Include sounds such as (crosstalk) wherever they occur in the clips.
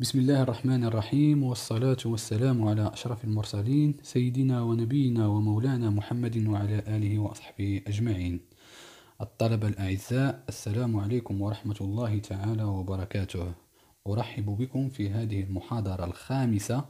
بسم الله الرحمن الرحيم والصلاة والسلام على أشرف المرسلين سيدنا ونبينا ومولانا محمد وعلى آله وأصحابه أجمعين الطلبة الأعزاء السلام عليكم ورحمة الله تعالى وبركاته أرحب بكم في هذه المحاضرة الخامسة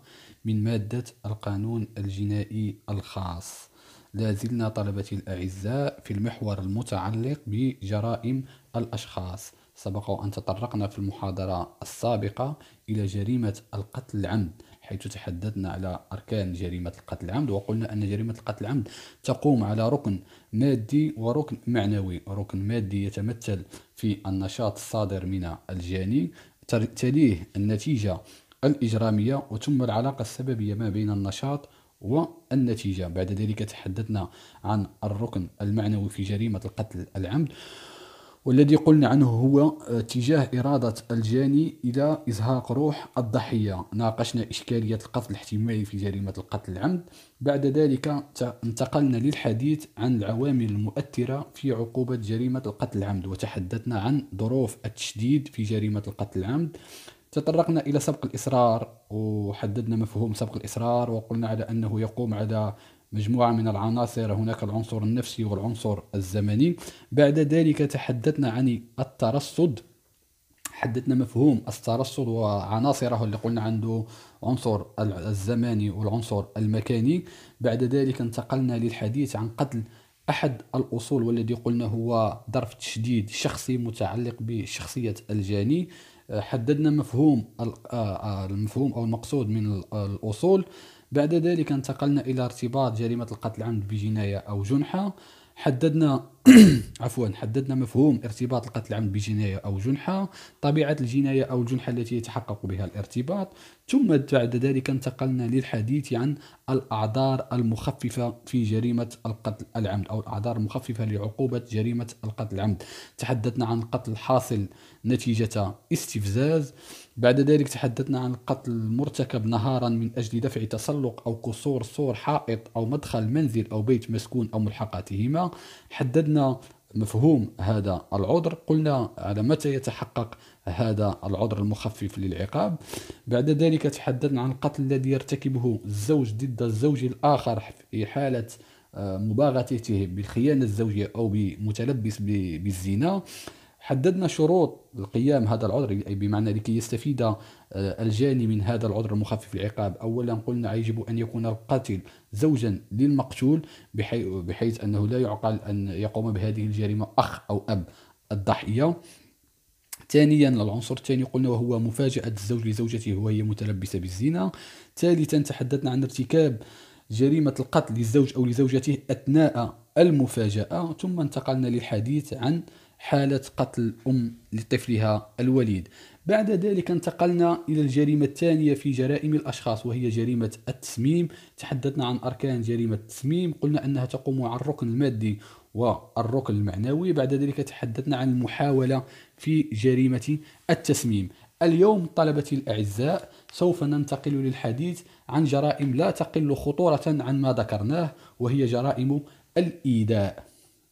من مادة القانون الجنائي الخاص لا زلنا طلبتي الأعزاء في المحور المتعلق بجرائم الأشخاص سبق وأن تطرقنا في المحاضرة السابقة إلى جريمة القتل العمد حيث تحدثنا على أركان جريمة القتل العمد وقلنا أن جريمة القتل العمد تقوم على ركن مادي وركن معنوي ركن مادي يتمثل في النشاط الصادر من الجاني تليه النتيجة الإجرامية وثم العلاقة السببية ما بين النشاط والنتيجة بعد ذلك تحدثنا عن الركن المعنوي في جريمة القتل العمد والذي قلنا عنه هو اتجاه آه، إرادة الجاني إلى إزهاق روح الضحية ناقشنا إشكالية القتل الاحتمالي في جريمة القتل العمد بعد ذلك انتقلنا للحديث عن العوامل المؤثرة في عقوبة جريمة القتل العمد وتحدثنا عن ظروف التشديد في جريمة القتل العمد تطرقنا إلى سبق الإصرار وحددنا مفهوم سبق الإصرار وقلنا على أنه يقوم على مجموعة من العناصر هناك العنصر النفسي والعنصر الزمني بعد ذلك تحدثنا عن الترصد حددنا مفهوم الترصد وعناصره اللي قلنا عنده عنصر الزماني والعنصر المكاني بعد ذلك انتقلنا للحديث عن قتل أحد الأصول والذي قلنا هو ظرف تشديد شخصي متعلق بشخصية الجاني حددنا مفهوم آه، آه، المفهوم أو المقصود من الأصول بعد ذلك انتقلنا إلى ارتباط جريمة القتل العمد بجناية أو جنحة حددنا (clears throat) عفوا حددنا مفهوم ارتباط القتل العمد بجناية أو جنحة طبيعة الجناية أو الجنحة التي يتحقق بها الارتباط ثم بعد ذلك انتقلنا للحديث عن الأعذار المخففة في جريمة القتل العمد أو الأعذار المخففة لعقوبة جريمة القتل العمد تحدثنا عن قتل حاصل نتيجة استفزاز بعد ذلك تحدثنا عن القتل المرتكب نهارا من أجل دفع تسلق أو كسور سور حائط أو مدخل منزل أو بيت مسكون أو ملحقاتهما حددنا مفهوم هذا العذر قلنا على متى يتحقق هذا العذر المخفف للعقاب بعد ذلك تحدثنا عن القتل الذي يرتكبه الزوج ضد الزوج الآخر في حالة آه، مباغتته بالخيانة الزوجية أو بمتلبس بالزنا حددنا شروط القيام هذا العذر أي بمعنى لكي يستفيد آه، الجاني من هذا العذر المخفف العقاب أولا قلنا يجب أن يكون القاتل زوجا للمقتول بحيث أنه لا يعقل أن يقوم بهذه الجريمة أخ أو أب الضحية ثانيا العنصر الثاني قلنا وهو مفاجأة الزوج لزوجته وهي متلبسة بالزنا ثالثا تحدثنا عن ارتكاب جريمة القتل للزوج أو لزوجته أثناء المفاجأة ثم انتقلنا للحديث عن حالة قتل أم لطفلها الوليد بعد ذلك انتقلنا إلى الجريمة الثانية في جرائم الأشخاص وهي جريمة التسميم تحدثنا عن أركان جريمة التسميم قلنا أنها تقوم على الركن المادي والركن المعنوي بعد ذلك تحدثنا عن المحاولة في جريمة التسميم اليوم طلبتي الأعزاء سوف ننتقل للحديث عن جرائم لا تقل خطورة عن ما ذكرناه وهي جرائم الإيذاء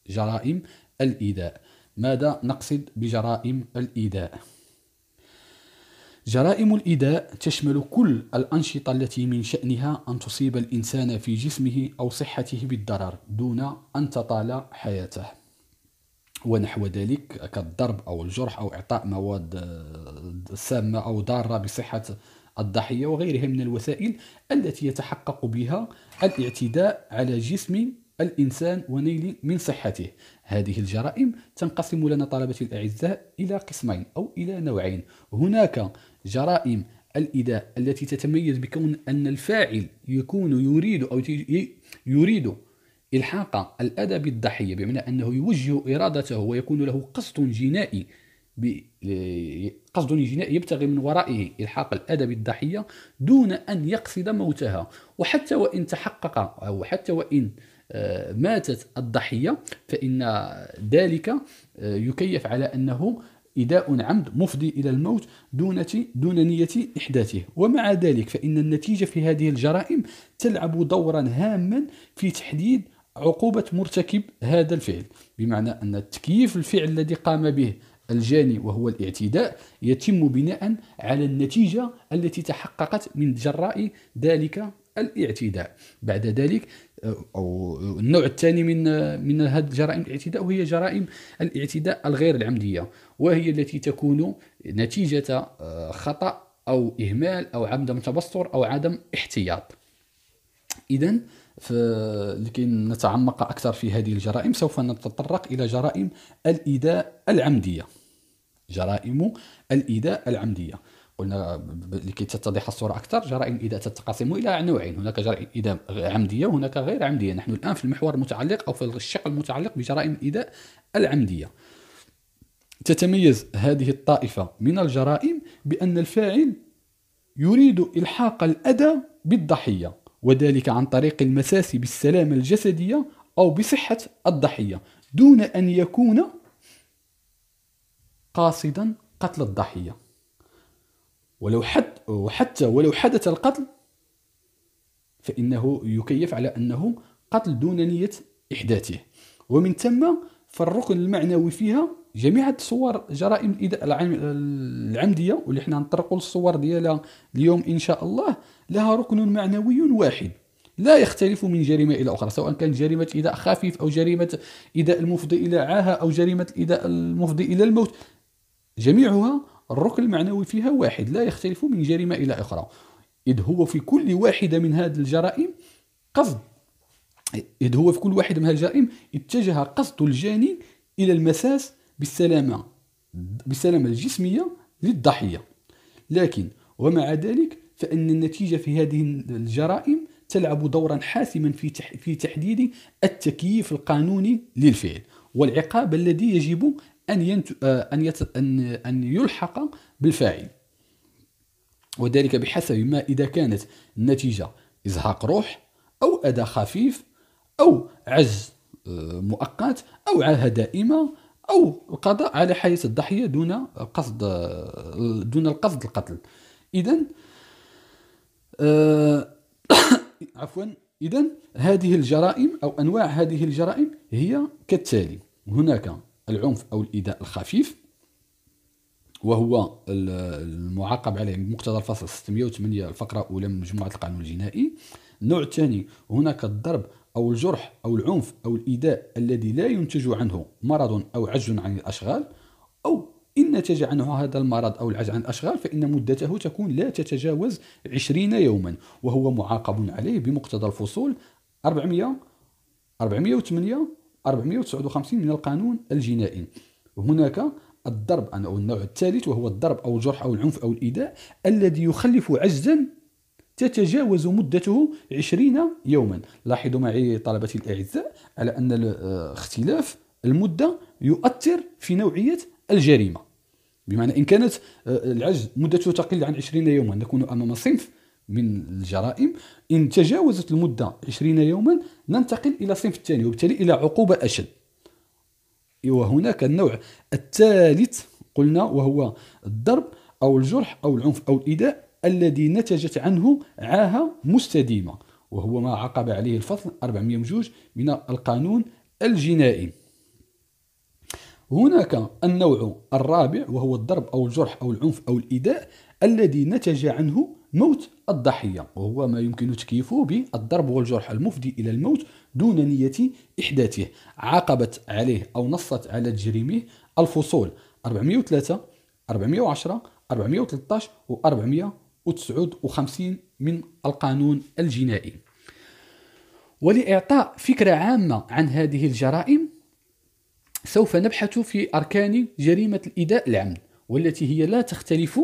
جرائم الإيذاء ماذا نقصد بجرائم الإيذاء؟ جرائم الإيذاء تشمل كل الأنشطة التي من شأنها أن تصيب الإنسان في جسمه أو صحته بالضرر دون أن تطال حياته ونحو ذلك كالضرب أو الجرح أو إعطاء مواد آه، سامة أو ضارة بصحة الضحية وغيرها من الوسائل التي يتحقق بها الاعتداء على جسم الإنسان ونيل من صحته هذه الجرائم تنقسم لنا طلبتي الأعزاء إلى قسمين أو إلى نوعين هناك جرائم الإداء التي تتميز بكون أن الفاعل يكون يريد أو يريد إلحاق الأذى بالضحية بمعنى أنه يوجه إرادته ويكون له قصد جنائي قصد جنائي يبتغي من ورائه إلحاق الأذى بالضحية دون أن يقصد موتها وحتى وإن تحقق أو حتى وإن آه، ماتت الضحية فإن ذلك آه، يكيف على أنه إداء عمد مفضي إلى الموت دون دون نية إحداثه ومع ذلك فإن النتيجة في هذه الجرائم تلعب دورا هاما في تحديد عقوبة مرتكب هذا الفعل بمعنى أن التكييف الفعل الذي قام به الجاني وهو الاعتداء يتم بناء على النتيجة التي تحققت من جراء ذلك الاعتداء بعد ذلك او النوع الثاني من من هذه الجرائم الاعتداء وهي جرائم الاعتداء الغير العمديه وهي التي تكون نتيجه آه، خطا او اهمال او عدم تبصر او عدم احتياط اذا لكي نتعمق اكثر في هذه الجرائم سوف نتطرق الى جرائم الايذاء العمديه جرائم الايذاء العمديه قلنا لكي تتضح الصوره اكثر جرائم الاذاءه تتقسم الى نوعين هناك جرائم اذاء عمديه وهناك غير عمديه نحن الان في المحور المتعلق او في الشق المتعلق بجرائم الاذاء العمديه تتميز هذه الطائفه من الجرائم بان الفاعل يريد الحاق الاذى بالضحيه وذلك عن طريق المساس بالسلامه الجسديه او بصحه الضحيه دون ان يكون قاصدا قتل الضحيه ولو حد وحتى ولو حدث القتل فإنه يكيف على أنه قتل دون نية إحداثه ومن ثم فالركن المعنوي فيها جميع الصور جرائم العم... العمدية واللي حنا نطرقوا للصور ديالها اليوم إن شاء الله لها ركن معنوي واحد لا يختلف من جريمة إلى أخرى سواء كانت جريمة إيذاء خفيف أو جريمة إداء المفضي إلى عاهة أو جريمة إداء المفضي إلى الموت جميعها الركن المعنوي فيها واحد لا يختلف من جريمة إلى أخرى إذ هو في كل واحدة من هذه الجرائم قصد إذ هو في كل واحدة من هذه الجرائم اتجه قصد الجاني إلى المساس بالسلامة بالسلامة الجسمية للضحية لكن ومع ذلك فإن النتيجة في هذه الجرائم تلعب دورا حاسما في في تحديد التكييف القانوني للفعل والعقاب الذي يجب ان ينت... آه، ان, يت... ان ان يلحق بالفاعل وذلك بحسب ما اذا كانت النتيجه ازهاق روح او اذى خفيف او عجز آه، مؤقت او عاهه دائمه او القضاء على حياه الضحيه دون قصد آه، دون القصد القتل اذا آه (coughs) عفوا اذا هذه الجرائم او انواع هذه الجرائم هي كالتالي هناك العنف أو الإيذاء الخفيف وهو المعاقب عليه بمقتضى الفصل 608 الفقرة الأولى من مجموعة القانون الجنائي النوع الثاني هناك الضرب أو الجرح أو العنف أو الإيذاء الذي لا ينتج عنه مرض أو عجز عن الأشغال أو إن نتج عنه هذا المرض أو العجز عن الأشغال فإن مدته تكون لا تتجاوز 20 يوما وهو معاقب عليه بمقتضى الفصول 400 408 459 من القانون الجنائي هناك الضرب أو النوع الثالث وهو الضرب أو الجرح أو العنف أو الإيذاء الذي يخلف عجزا تتجاوز مدته 20 يوما لاحظوا معي طلبتي الأعزاء على أن اختلاف المدة يؤثر في نوعية الجريمة بمعنى إن كانت آه، العجز مدته تقل عن 20 يوما نكون أمام صنف من الجرائم إن تجاوزت المدة 20 يوما ننتقل إلى الصنف الثاني وبالتالي إلى عقوبة أشد وهناك النوع الثالث قلنا وهو الضرب أو الجرح أو العنف أو الإيذاء الذي نتجت عنه عاهة مستديمة وهو ما عقب عليه الفصل 402 من القانون الجنائي هناك النوع الرابع وهو الضرب أو الجرح أو العنف أو الإيذاء الذي نتج عنه موت الضحية وهو ما يمكن تكييفه بالضرب والجرح المفدي إلى الموت دون نية إحداثه عاقبت عليه أو نصت على تجريمه الفصول 403 410 413 و 459 من القانون الجنائي ولإعطاء فكرة عامة عن هذه الجرائم سوف نبحث في أركان جريمة الإداء العمد والتي هي لا تختلف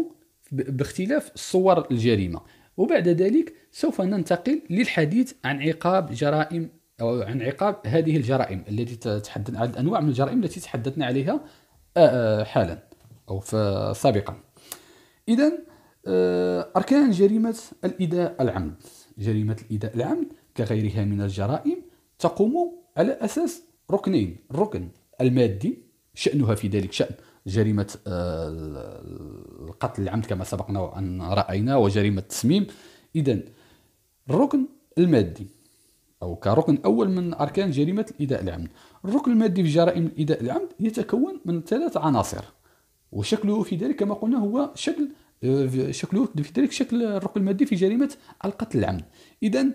باختلاف صور الجريمه وبعد ذلك سوف ننتقل للحديث عن عقاب جرائم أو عن عقاب هذه الجرائم التي تحدثنا عن انواع من الجرائم التي تحدثنا عليها آه، آه، حالا او سابقا اذا آه، اركان جريمه الإداء العمد جريمه الإداء العمد كغيرها من الجرائم تقوم على اساس ركنين الركن المادي شانها في ذلك شان جريمه آه، القتل العمد كما سبقنا ان راينا وجريمه التسميم اذا الركن المادي او كركن اول من اركان جريمه الايذاء العمد الركن المادي في جرائم الايذاء العمد يتكون من ثلاث عناصر وشكله في ذلك كما قلنا هو شكل آه، شكله في ذلك شكل الركن المادي في جريمه القتل العمد اذا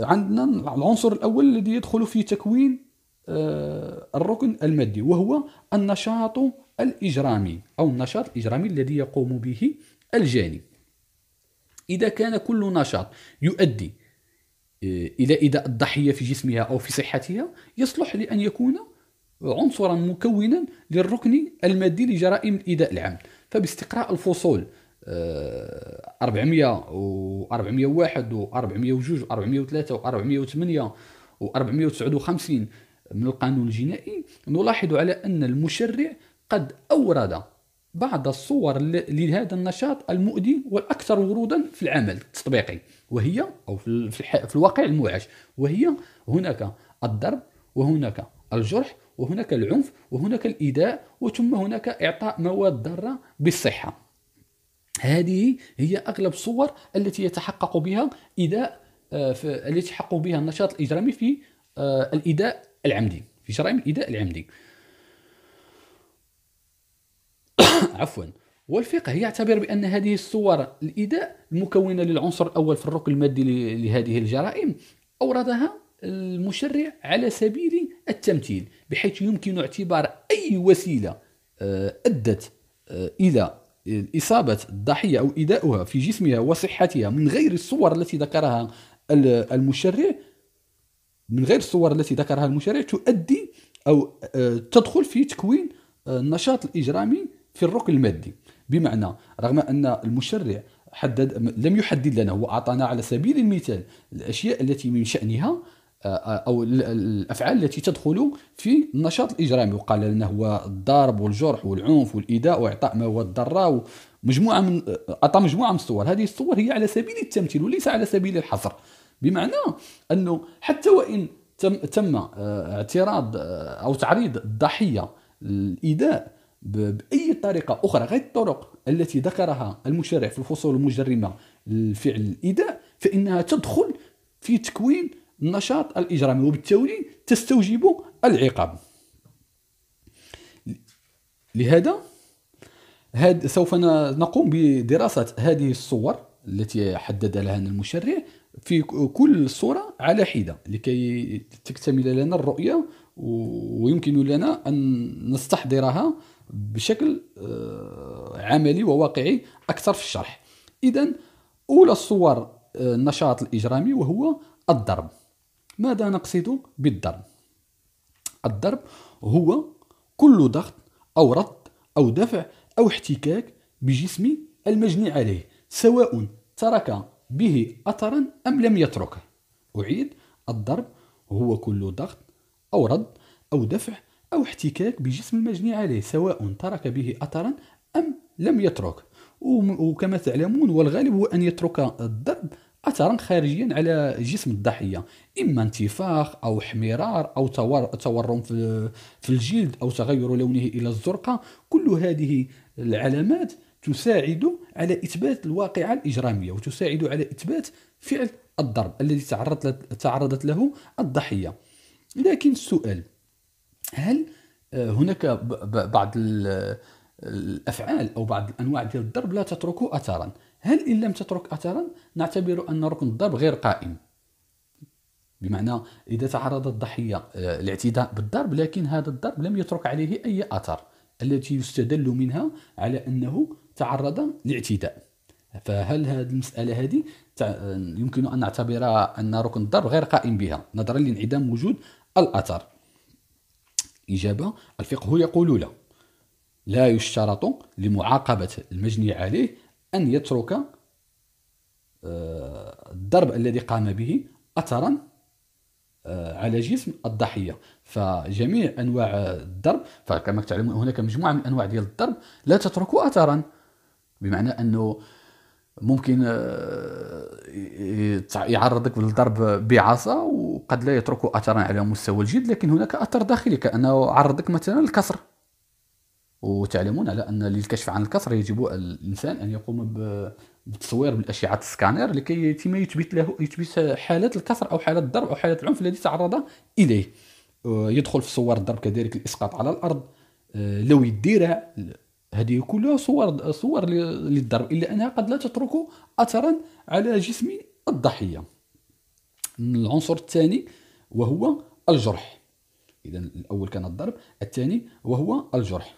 عندنا العنصر الاول الذي يدخل في تكوين آه، الركن المادي وهو النشاط الإجرامي أو النشاط الإجرامي الذي يقوم به الجاني إذا كان كل نشاط يؤدي آه، إلى إيذاء الضحية في جسمها أو في صحتها يصلح لأن يكون عنصرا مكونا للركن المادي لجرائم الإيذاء العام فباستقراء الفصول 400 و 401 و 402 و 403 و 408 و 459 من القانون الجنائي نلاحظ على أن المشرع قد أورد بعض الصور لهذا النشاط المؤذي والأكثر ورودا في العمل التطبيقي وهي أو في, في الواقع المعاش وهي هناك الضرب وهناك الجرح وهناك العنف وهناك الإيذاء وثم هناك إعطاء مواد ضارة بالصحة هذه هي أغلب الصور التي يتحقق بها إيذاء آه، التي يتحقق بها النشاط الإجرامي في آه، الإداء العمدي في جرائم الإداء العمدي (coughs) عفوا والفقه يعتبر بأن هذه الصور الإيذاء المكونة للعنصر الأول في الركن المادي لهذه الجرائم أوردها المشرع على سبيل التمثيل بحيث يمكن اعتبار أي وسيلة آه، أدت آه، إلى إصابة الضحية أو إيذاؤها في جسمها وصحتها من غير الصور التي ذكرها المشرع من غير الصور التي ذكرها المشرع تؤدي أو آه، تدخل في تكوين النشاط الإجرامي في الركن المادي بمعنى رغم أن المشرع حدد لم يحدد لنا هو أعطانا على سبيل المثال الأشياء التي من شأنها آه، آه، او الافعال التي تدخل في النشاط الاجرامي وقال لنا هو الضرب والجرح والعنف والايذاء واعطاء مواد ضاره ومجموعه من آه، اعطى مجموعه من الصور هذه الصور هي على سبيل التمثيل وليس على سبيل الحصر بمعنى انه حتى وان تم تم اعتراض او تعريض الضحيه الايذاء باي طريقه اخرى غير الطرق التي ذكرها المشرع في الفصول المجرمه الفعل الايذاء فانها تدخل في تكوين النشاط الاجرامي وبالتالي تستوجب العقاب لهذا هاد سوف نقوم بدراسه هذه الصور التي حدد لها المشرع في كل صورة على حدة لكي تكتمل لنا الرؤية ويمكن لنا أن نستحضرها بشكل آه، عملي وواقعي اكثر في الشرح اذا اولى الصور آه، النشاط الاجرامي وهو الضرب ماذا نقصد بالضرب الضرب هو كل ضغط او رد او دفع او احتكاك بجسم المجني عليه سواء ترك به اثرا ام لم يتركه اعيد الضرب هو كل ضغط او رد او دفع أو احتكاك بجسم المجني عليه سواء ترك به أثرا أم لم يترك وكما تعلمون والغالب هو أن يترك الضرب أثرا خارجيا على جسم الضحية إما انتفاخ أو احمرار أو تورم في الجلد أو تغير لونه إلى الزرقاء كل هذه العلامات تساعد على إثبات الواقعة الإجرامية وتساعد على إثبات فعل الضرب الذي تعرضت له الضحية لكن السؤال هل آه، هناك بعض الافعال او بعض الانواع ديال الضرب لا تترك اثرا هل ان لم تترك اثرا نعتبر ان ركن الضرب غير قائم بمعنى اذا تعرض الضحيه الاعتداء آه، بالضرب لكن هذا الضرب لم يترك عليه اي اثر التي يستدل منها على انه تعرض لاعتداء فهل هذه المساله هذه آه، يمكن ان نعتبرها ان ركن الضرب غير قائم بها نظرا لانعدام وجود الاثر إجابة الفقه يقول لا لا يشترط لمعاقبة المجني عليه أن يترك آه، الضرب الذي قام به أثرا آه، على جسم الضحية فجميع أنواع الضرب فكما تعلمون هناك مجموعة من أنواع ديال الضرب لا تترك أثرا بمعنى أنه ممكن آه، يعرضك للضرب بعصا وقد لا يترك اثرا على مستوى الجلد لكن هناك اثر داخلي كانه عرضك مثلا للكسر وتعلمون على ان للكشف عن الكسر يجب الانسان ان يقوم بتصوير بالاشعه السكانير لكي يتم يثبت له يثبت حاله الكسر او حاله الضرب او حاله العنف الذي تعرض اليه يدخل في صور الضرب كذلك الاسقاط على الارض آه، لو الذراع هذه كلها صور صور للضرب الا انها قد لا تترك اثرا على جسم الضحيه العنصر الثاني وهو الجرح اذا الاول كان الضرب الثاني وهو الجرح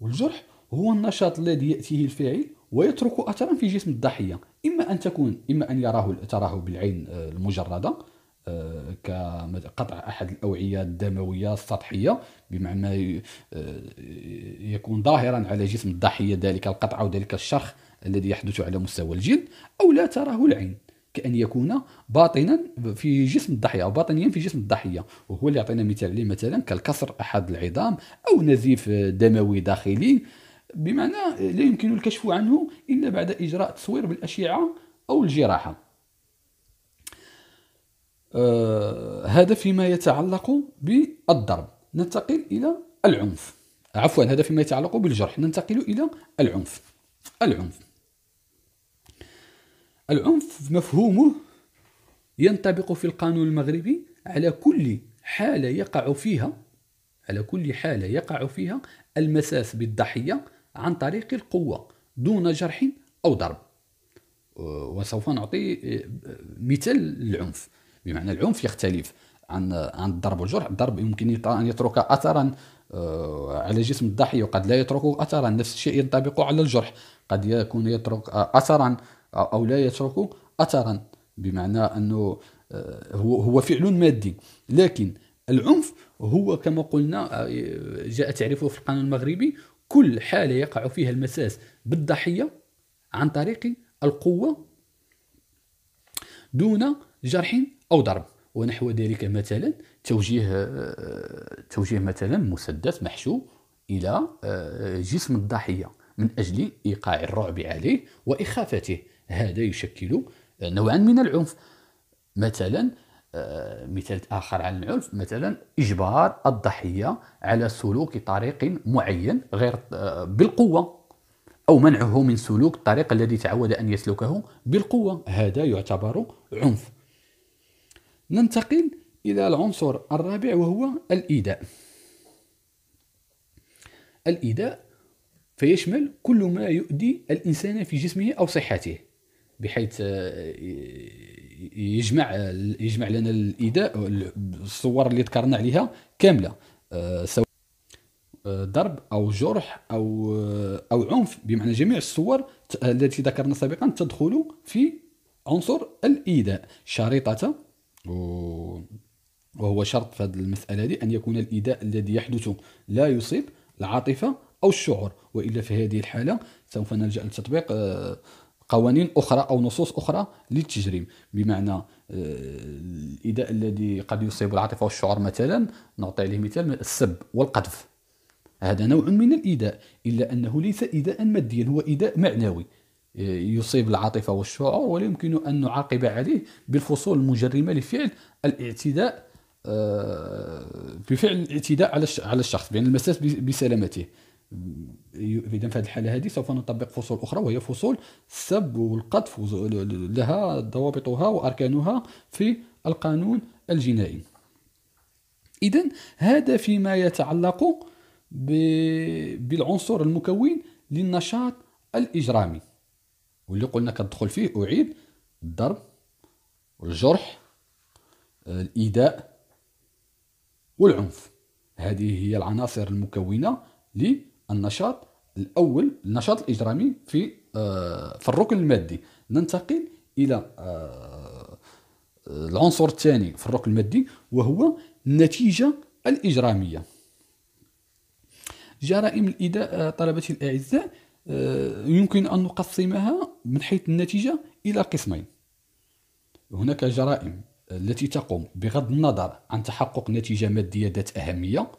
والجرح هو النشاط الذي ياتيه الفاعل ويترك اثرا في جسم الضحيه اما ان تكون اما ان يراه تراه بالعين آه، المجرده كقطع احد الاوعيه الدمويه السطحيه بمعنى آه، يكون ظاهرا على جسم الضحيه ذلك القطع او ذلك الشرخ الذي يحدث على مستوى الجلد او لا تراه العين كأن يكون باطنا في جسم الضحية أو باطنيا في جسم الضحية وهو اللي يعطينا مثال عليه مثلا كالكسر أحد العظام أو نزيف دموي داخلي بمعنى لا يمكن الكشف عنه إلا بعد إجراء تصوير بالأشعة أو الجراحة آه، هذا فيما يتعلق بالضرب ننتقل إلى العنف عفوا هذا فيما يتعلق بالجرح ننتقل إلى العنف العنف العنف مفهومه ينطبق في القانون المغربي على كل حالة يقع فيها على كل حالة يقع فيها المساس بالضحية عن طريق القوة دون جرح أو ضرب آه، وسوف نعطي آه، مثال العنف بمعنى العنف يختلف عن عن الضرب والجرح الضرب يمكن ان يترك اثرا آه، على جسم الضحيه وقد لا يترك اثرا نفس الشيء ينطبق على الجرح قد يكون يترك آه، اثرا او لا يترك اثرا بمعنى انه آه، هو هو فعل مادي لكن العنف هو كما قلنا جاء تعريفه في القانون المغربي كل حاله يقع فيها المساس بالضحيه عن طريق القوه دون جرح او ضرب ونحو ذلك مثلا توجيه آه، توجيه مثلا مسدس محشو الى آه، جسم الضحيه من اجل ايقاع الرعب عليه واخافته هذا يشكل نوعا من العنف مثلا آه، مثال اخر عن العنف مثلا اجبار الضحيه على سلوك طريق معين غير بالقوه او منعه من سلوك الطريق الذي تعود ان يسلكه بالقوه هذا يعتبر عنف ننتقل إلى العنصر الرابع وهو الإيداء الإيداء فيشمل كل ما يؤذي الإنسان في جسمه أو صحته بحيث آه، يجمع يجمع لنا الإيداء الصور اللي ذكرنا عليها كاملة آه، سواء آه، ضرب أو جرح أو أو عنف بمعنى جميع الصور التي ذكرنا سابقا تدخل في عنصر الإيداء شريطة وهو شرط في هذه المسألة دي أن يكون الإيذاء الذي يحدث لا يصيب العاطفة أو الشعور وإلا في هذه الحالة سوف نلجأ لتطبيق آه، قوانين أخرى أو نصوص أخرى للتجريم بمعنى آه، الإيذاء الذي قد يصيب العاطفة والشعور مثلا نعطي عليه مثال السب والقذف هذا نوع من الإيذاء إلا أنه ليس إيذاء ماديا هو إيذاء معنوي يصيب العاطفة والشعور ولا يمكن أن نعاقب عليه بالفصول المجرمة لفعل الاعتداء آه، بفعل الاعتداء على على الشخص بين المساس بسلامته اذا في هذه الحاله هذه سوف نطبق فصول اخرى وهي فصول السب والقذف لها ضوابطها واركانها في القانون الجنائي اذا هذا فيما يتعلق بالعنصر المكون للنشاط الاجرامي واللي قلنا كتدخل فيه اعيد الضرب الجرح الايذاء والعنف هذه هي العناصر المكونه للنشاط الاول النشاط الاجرامي في آه، في الركن المادي ننتقل الى آه، العنصر الثاني في الركن المادي وهو النتيجه الاجراميه جرائم الايذاء آه، طلبتي الاعزاء آه، يمكن أن نقسمها من حيث النتيجة إلى قسمين هناك جرائم التي تقوم بغض النظر عن تحقق نتيجة مادية ذات أهمية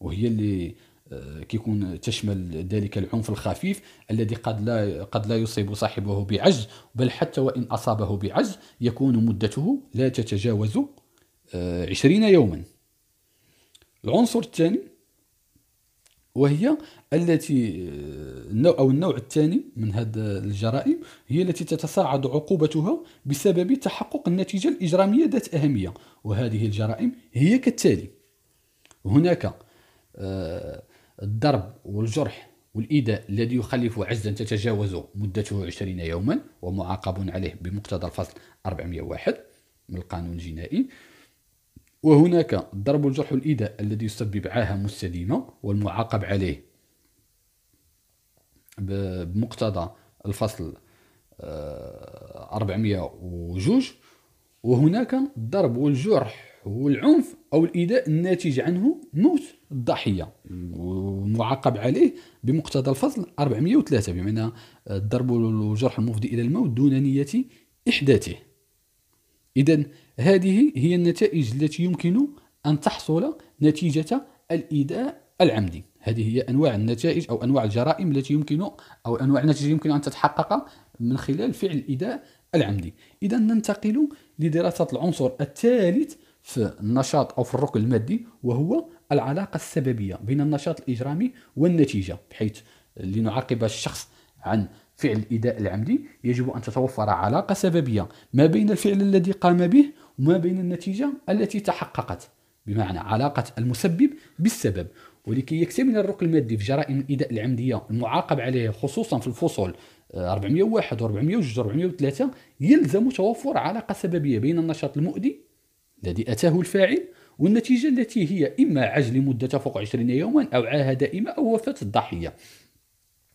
وهي اللي آه، كيكون تشمل ذلك العنف الخفيف الذي قد لا قد لا يصيب صاحبه بعجز بل حتى وان اصابه بعجز يكون مدته لا تتجاوز 20 آه، يوما العنصر الثاني وهي التي آه، النوع أو النوع الثاني من هذا الجرائم هي التي تتصاعد عقوبتها بسبب تحقق النتيجة الإجرامية ذات أهمية وهذه الجرائم هي كالتالي هناك آه، الضرب والجرح والإيذاء الذي يخلف عزا تتجاوز مدته 20 يوما ومعاقب عليه بمقتضى الفصل 401 من القانون الجنائي وهناك ضرب الجرح الإيداء الذي يسبب عاهة مستديمة والمعاقب عليه بمقتضى الفصل 402 آه، وهناك الضرب والجرح والعنف أو الإيذاء الناتج عنه موت الضحية ومعاقب عليه بمقتضى الفصل 403 بمعنى الضرب والجرح المفضي إلى الموت دون نية إحداثه إذا هذه هي النتائج التي يمكن أن تحصل نتيجة الإيذاء العمدي هذه هي أنواع النتائج أو أنواع الجرائم التي يمكن أو أنواع النتائج يمكن أن تتحقق من خلال فعل الإيذاء العمدي إذا ننتقل لدراسة العنصر الثالث في النشاط أو في الركن المادي وهو العلاقة السببية بين النشاط الإجرامي والنتيجة بحيث لنعاقب الشخص عن فعل الإداء العمدي يجب أن تتوفر علاقة سببية ما بين الفعل الذي قام به وما بين النتيجة التي تحققت بمعنى علاقة المسبب بالسبب ولكي يكتمل الركن المادي في جرائم الإداء العمدية المعاقب عليه خصوصا في الفصول 401 و 402 و 403 يلزم توفر علاقة سببية بين النشاط المؤذي الذي أتاه الفاعل والنتيجة التي هي إما عجل مدة فوق 20 يوما أو عاهة دائمة أو وفاة الضحية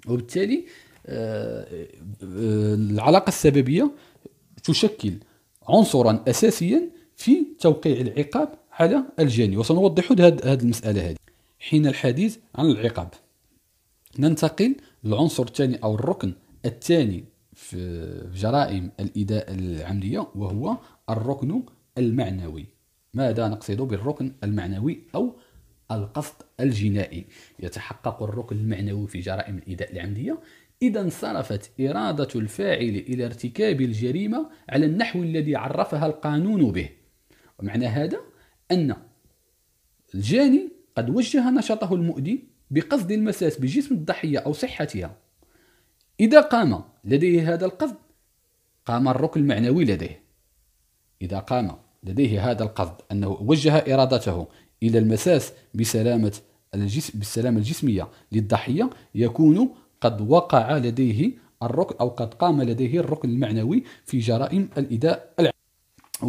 وبالتالي آه، آه، العلاقة السببية تشكل عنصرا أساسيا في توقيع العقاب على الجاني وسنوضح هذه المسألة هذه حين الحديث عن العقاب ننتقل للعنصر الثاني أو الركن الثاني في جرائم الاداء العمدية وهو الركن المعنوي ماذا نقصد بالركن المعنوي أو القصد الجنائي يتحقق الركن المعنوي في جرائم الاداء العمدية إذا انصرفت إرادة الفاعل إلى ارتكاب الجريمة على النحو الذي عرفها القانون به ومعنى هذا أن الجاني قد وجه نشاطه المؤذي بقصد المساس بجسم الضحية أو صحتها إذا قام لديه هذا القصد قام الركن المعنوي لديه إذا قام لديه هذا القصد أنه وجه إرادته إلى المساس بسلامة الجسم بالسلامة الجسمية للضحية يكون قد وقع لديه الركن أو قد قام لديه الركن المعنوي في جرائم الإداء العام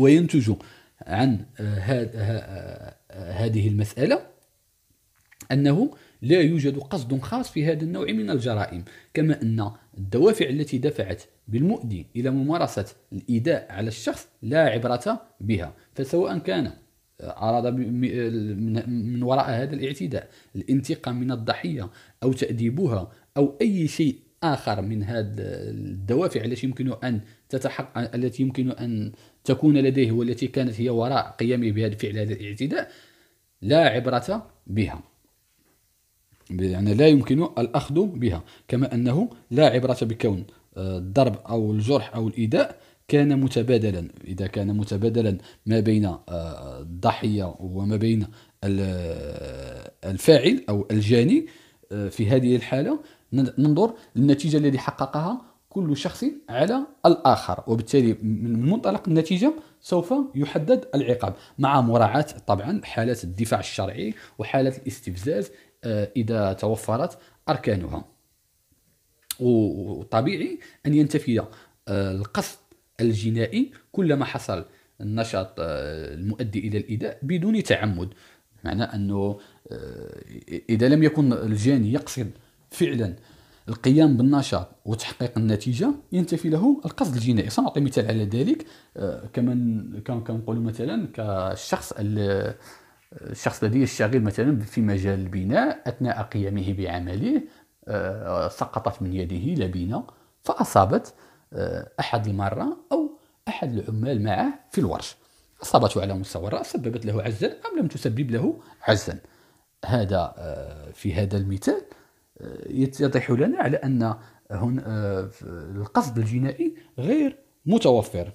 وينتج عن آه، آه، آه، هذه المسألة أنه لا يوجد قصد خاص في هذا النوع من الجرائم كما أن الدوافع التي دفعت بالمؤذي إلى ممارسة الإيذاء على الشخص لا عبرة بها فسواء كان أراد من وراء هذا الاعتداء الانتقام من الضحية أو تأديبها او اي شيء اخر من هذه الدوافع التي يمكن ان تتحق التي يمكن ان تكون لديه والتي كانت هي وراء قيامه بهذا الفعل هذا الاعتداء لا عبرة بها يعني لا يمكن الأخذ بها كما أنه لا عبرة بكون آه، الضرب أو الجرح أو الإيذاء كان متبادلا إذا كان متبادلا ما بين آه، الضحية وما بين آه، الفاعل أو الجاني في هذه الحالة ننظر للنتيجه الذي حققها كل شخص على الاخر وبالتالي من منطلق النتيجه سوف يحدد العقاب مع مراعاه طبعا حاله الدفاع الشرعي وحاله الاستفزاز آه، اذا توفرت اركانها وطبيعي ان ينتفي آه، القصد الجنائي كلما حصل النشاط آه، المؤدي الى الايذاء بدون تعمد معنى انه اذا لم يكن الجاني يقصد فعلا القيام بالنشاط وتحقيق النتيجه ينتفي له القصد الجنائي سنعطي مثال على ذلك آه، كمن كنقول مثلا كالشخص الشخص الذي يشتغل مثلا في مجال البناء اثناء قيامه بعمله آه، سقطت من يده لبنه فاصابت آه، احد المره او احد العمال معه في الورش اصابته على مستوى الراس سببت له عجزا ام لم تسبب له عجزا هذا في هذا المثال يتضح لنا على ان هنا آه، القصد الجنائي غير متوفر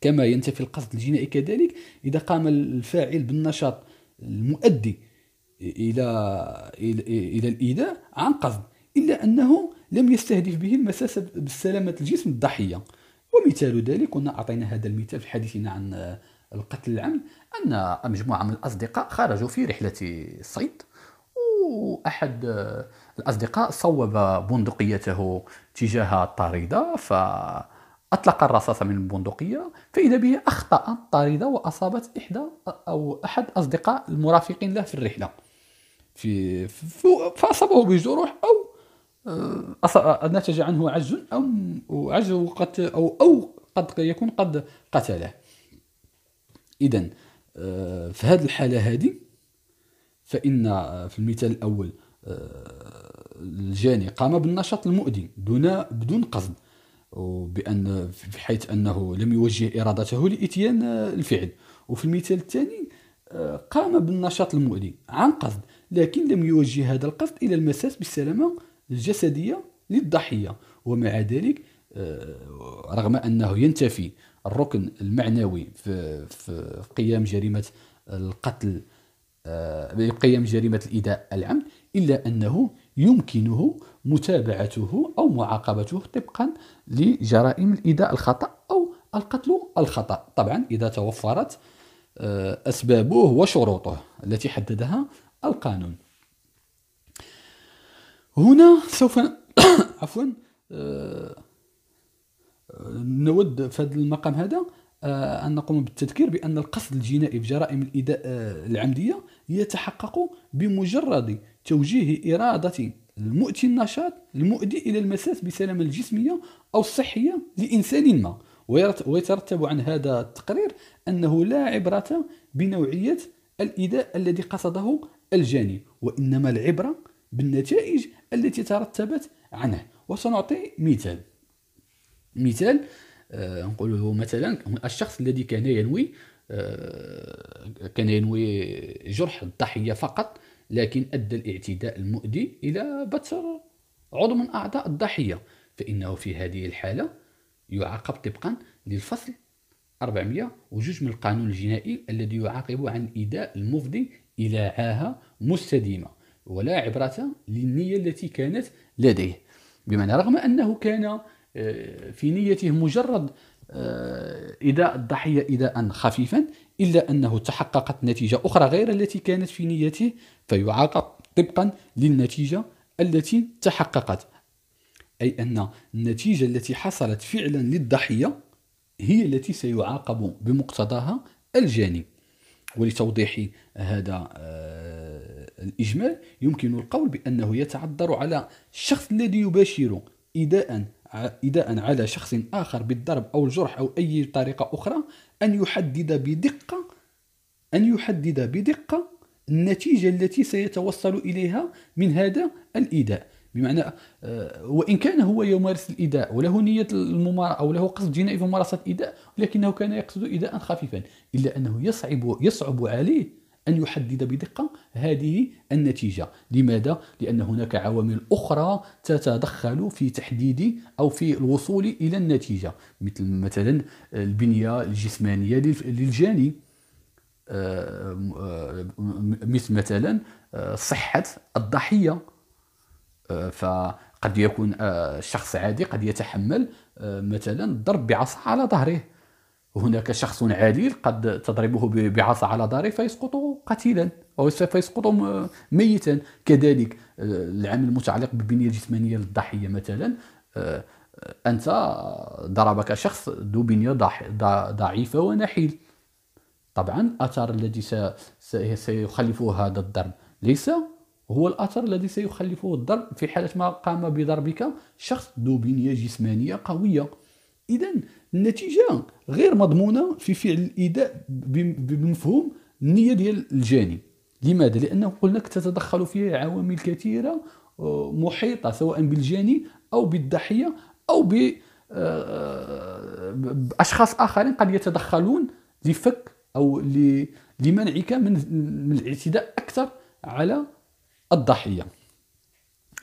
كما ينتفي القصد الجنائي كذلك اذا قام الفاعل بالنشاط المؤدي الى الى الايذاء عن قصد الا انه لم يستهدف به المساس بسلامه الجسم الضحيه ومثال ذلك كنا اعطينا هذا المثال في حديثنا عن القتل العمد ان مجموعه من الاصدقاء خرجوا في رحله صيد وأحد الأصدقاء صوب بندقيته تجاه الطاردة فأطلق الرصاص من البندقية فإذا به أخطأ الطاردة وأصابت إحدى أو أحد أصدقاء المرافقين له في الرحلة في فأصابه بجروح أو آه، آه، نتج عنه عجز أو عجز قد أو أو قد يكون قد قتله إذا آه، في هذه الحالة هذه فإن آه، في المثال الأول آه، الجاني قام بالنشاط المؤذي دون بدون قصد وبأن في حيث أنه لم يوجه إرادته لإتيان آه، الفعل وفي المثال الثاني قام بالنشاط المؤذي عن قصد لكن لم يوجه هذا القصد إلى المساس بالسلامة الجسدية للضحية ومع ذلك رغم أنه ينتفي الركن المعنوي في قيام جريمة القتل آه، بقيم جريمة الإيداء العمد إلا أنه يمكنه متابعته أو معاقبته طبقا لجرائم الإيداء الخطأ أو القتل الخطأ طبعا إذا توفرت آه، أسبابه وشروطه التي حددها القانون هنا سوف (coughs) عفوا آه، نود في هذا المقام هذا أن نقوم بالتذكير بأن القصد الجنائي في جرائم الإيداء العمدية يتحقق بمجرد توجيه إرادة المؤتي النشاط المؤدي إلى المساس بالسلامة الجسمية أو الصحية لإنسان ما ويترتب عن هذا التقرير أنه لا عبرة بنوعية الإيذاء الذي قصده الجاني وإنما العبرة بالنتائج التي ترتبت عنه وسنعطي مثال مثال آه، نقول مثلا الشخص الذي كان ينوي آه، كان ينوي جرح الضحية فقط لكن أدى الاعتداء المؤذي إلى بتر عضو من أعضاء الضحية فإنه في هذه الحالة يعاقب طبقا للفصل 402 من القانون الجنائي الذي يعاقب عن الإيذاء المفضي إلى عاهة مستديمة ولا عبرة للنية التي كانت لديه بمعنى رغم أنه كان آه، في نيته مجرد إيذاء آه، الضحية إيذاء خفيفا إلا أنه تحققت نتيجة أخرى غير التي كانت في نيته فيعاقب طبقا للنتيجة التي تحققت أي أن النتيجة التي حصلت فعلا للضحية هي التي سيعاقب بمقتضاها الجاني ولتوضيح هذا آه، الإجمال يمكن القول بأنه يتعذر على الشخص الذي يباشر إيذاء إيذاء على شخص آخر بالضرب أو الجرح أو أي طريقة أخرى أن يحدد بدقة أن يحدد بدقة النتيجة التي سيتوصل إليها من هذا الإيذاء بمعنى آه، وإن كان هو يمارس الإيذاء وله نية الممارسة أو له قصد جنائي في ممارسة الإيذاء ولكنه كان يقصد إيذاء خفيفا إلا أنه يصعب يصعب عليه أن يحدد بدقة هذه النتيجة لماذا؟ لأن هناك عوامل أخرى تتدخل في تحديد أو في الوصول إلى النتيجة مثل مثلا البنية الجسمانية للجاني آه، آه، مثل مثلا آه، صحة الضحية فقد يكون شخص عادي قد يتحمل مثلا ضرب بعصا على ظهره هناك شخص عديل قد تضربه بعصا على ظهره فيسقط قتيلا أو فيسقط ميتا كذلك آه، العمل المتعلق بالبنية الجسمانية للضحية مثلا آه، أنت ضربك شخص ذو بنية ضعيفة ونحيل طبعا الأثر الذي سيخلفه هذا الضرب ليس هو الأثر الذي سيخلفه الضرب في حالة ما قام بضربك شخص ذو بنية جسمانية قوية إذا النتيجه غير مضمونه في فعل الايذاء بمفهوم النيه ديال الجاني لماذا لانه قلنا تتدخل فيها عوامل كثيره آه، محيطه سواء بالجاني او بالضحيه او آه، باشخاص اخرين قد يتدخلون لفك او لمنعك من الاعتداء اكثر على الضحيه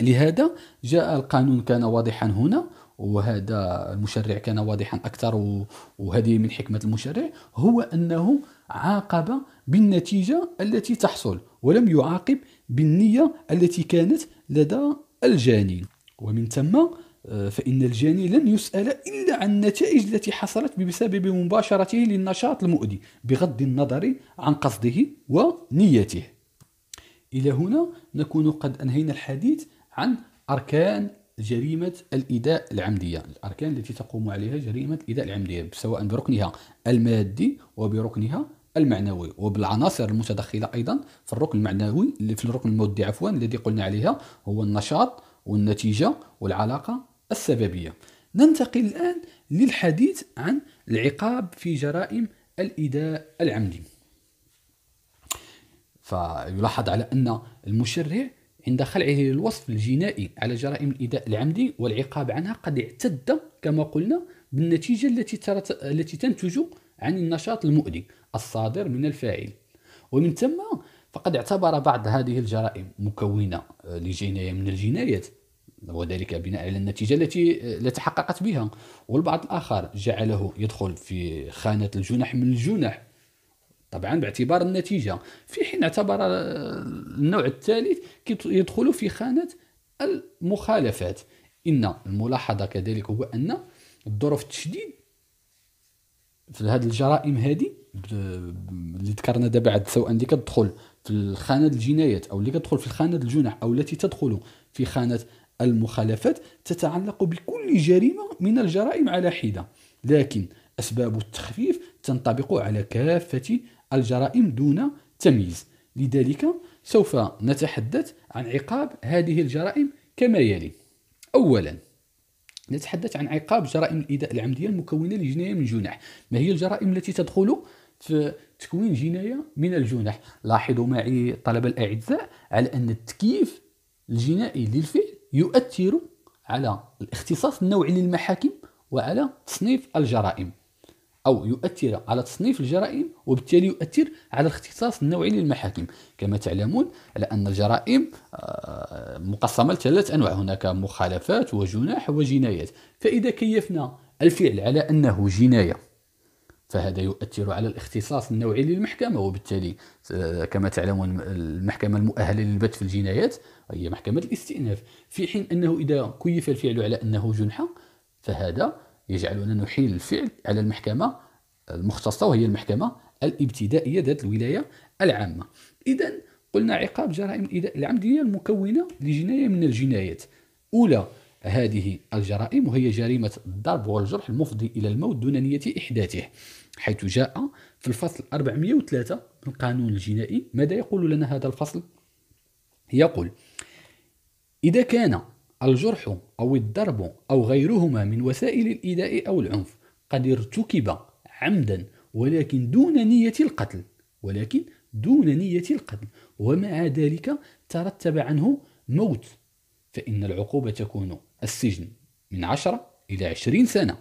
لهذا جاء القانون كان واضحا هنا وهذا المشرع كان واضحا أكثر وهذه من حكمة المشرع هو أنه عاقب بالنتيجة التي تحصل ولم يعاقب بالنية التي كانت لدى الجاني ومن ثم آه، فإن الجاني لن يسأل إلا عن النتائج التي حصلت بسبب مباشرته للنشاط المؤذي بغض النظر عن قصده ونيته إلى هنا نكون قد أنهينا الحديث عن أركان جريمة الإداء العمدية الأركان التي تقوم عليها جريمة الإداء العمدية سواء بركنها المادي وبركنها المعنوي وبالعناصر المتدخلة أيضا في الركن المعنوي اللي في الركن المادي عفوا الذي قلنا عليها هو النشاط والنتيجة والعلاقة السببية ننتقل الآن للحديث عن العقاب في جرائم الإداء العمدي فيلاحظ على أن المشرع عند خلعه للوصف الجنائي على جرائم الإيذاء العمدي والعقاب عنها قد اعتد كما قلنا بالنتيجة التي, ترت... التي تنتج عن النشاط المؤذي الصادر من الفاعل ومن ثم فقد اعتبر بعض هذه الجرائم مكونة آه، لجناية من الجنايات وذلك بناء على النتيجة التي آه، لا تحققت بها والبعض الآخر جعله يدخل في خانة الجنح من الجنح طبعا باعتبار النتيجة في حين اعتبر النوع الثالث يدخل في خانة المخالفات إن الملاحظة كذلك هو أن الظروف التشديد في هذه الجرائم هذه اللي ذكرنا دابا عاد سواء اللي كتدخل في خانة الجنايات أو اللي كتدخل في خانة الجنح أو التي تدخل في خانة المخالفات تتعلق بكل جريمة من الجرائم على حدة لكن أسباب التخفيف تنطبق على كافة الجرائم دون تمييز لذلك سوف نتحدث عن عقاب هذه الجرائم كما يلي أولا نتحدث عن عقاب جرائم الإيذاء العمدية المكونة لجناية من جناح ما هي الجرائم التي تدخل في تكوين جناية من الجناح لاحظوا معي طلب الأعزاء على أن التكييف الجنائي للفعل يؤثر على الاختصاص النوعي للمحاكم وعلى تصنيف الجرائم أو يؤثر على تصنيف الجرائم وبالتالي يؤثر على الاختصاص النوعي للمحاكم كما تعلمون على أن الجرائم آه، مقسمة لثلاث أنواع هناك مخالفات وجناح وجنايات فإذا كيفنا الفعل على أنه جناية فهذا يؤثر على الاختصاص النوعي للمحكمة وبالتالي آه، كما تعلمون المحكمة المؤهلة للبت في الجنايات هي محكمة الاستئناف في حين أنه إذا كيف الفعل على أنه جنحة فهذا يجعلنا نحيل الفعل على المحكمة المختصة وهي المحكمة الابتدائية ذات الولاية العامة إذا قلنا عقاب جرائم الإيذاء العمد هي المكونة لجناية من الجنايات أولى هذه الجرائم وهي جريمة الضرب والجرح المفضي إلى الموت دون نية إحداثه حيث جاء في الفصل 403 من القانون الجنائي ماذا يقول لنا هذا الفصل؟ يقول إذا كان الجرح أو الضرب أو غيرهما من وسائل الإيذاء أو العنف قد ارتكب عمدا ولكن دون نية القتل ولكن دون نية القتل ومع ذلك ترتب عنه موت فإن العقوبة تكون السجن من 10 إلى 20 سنة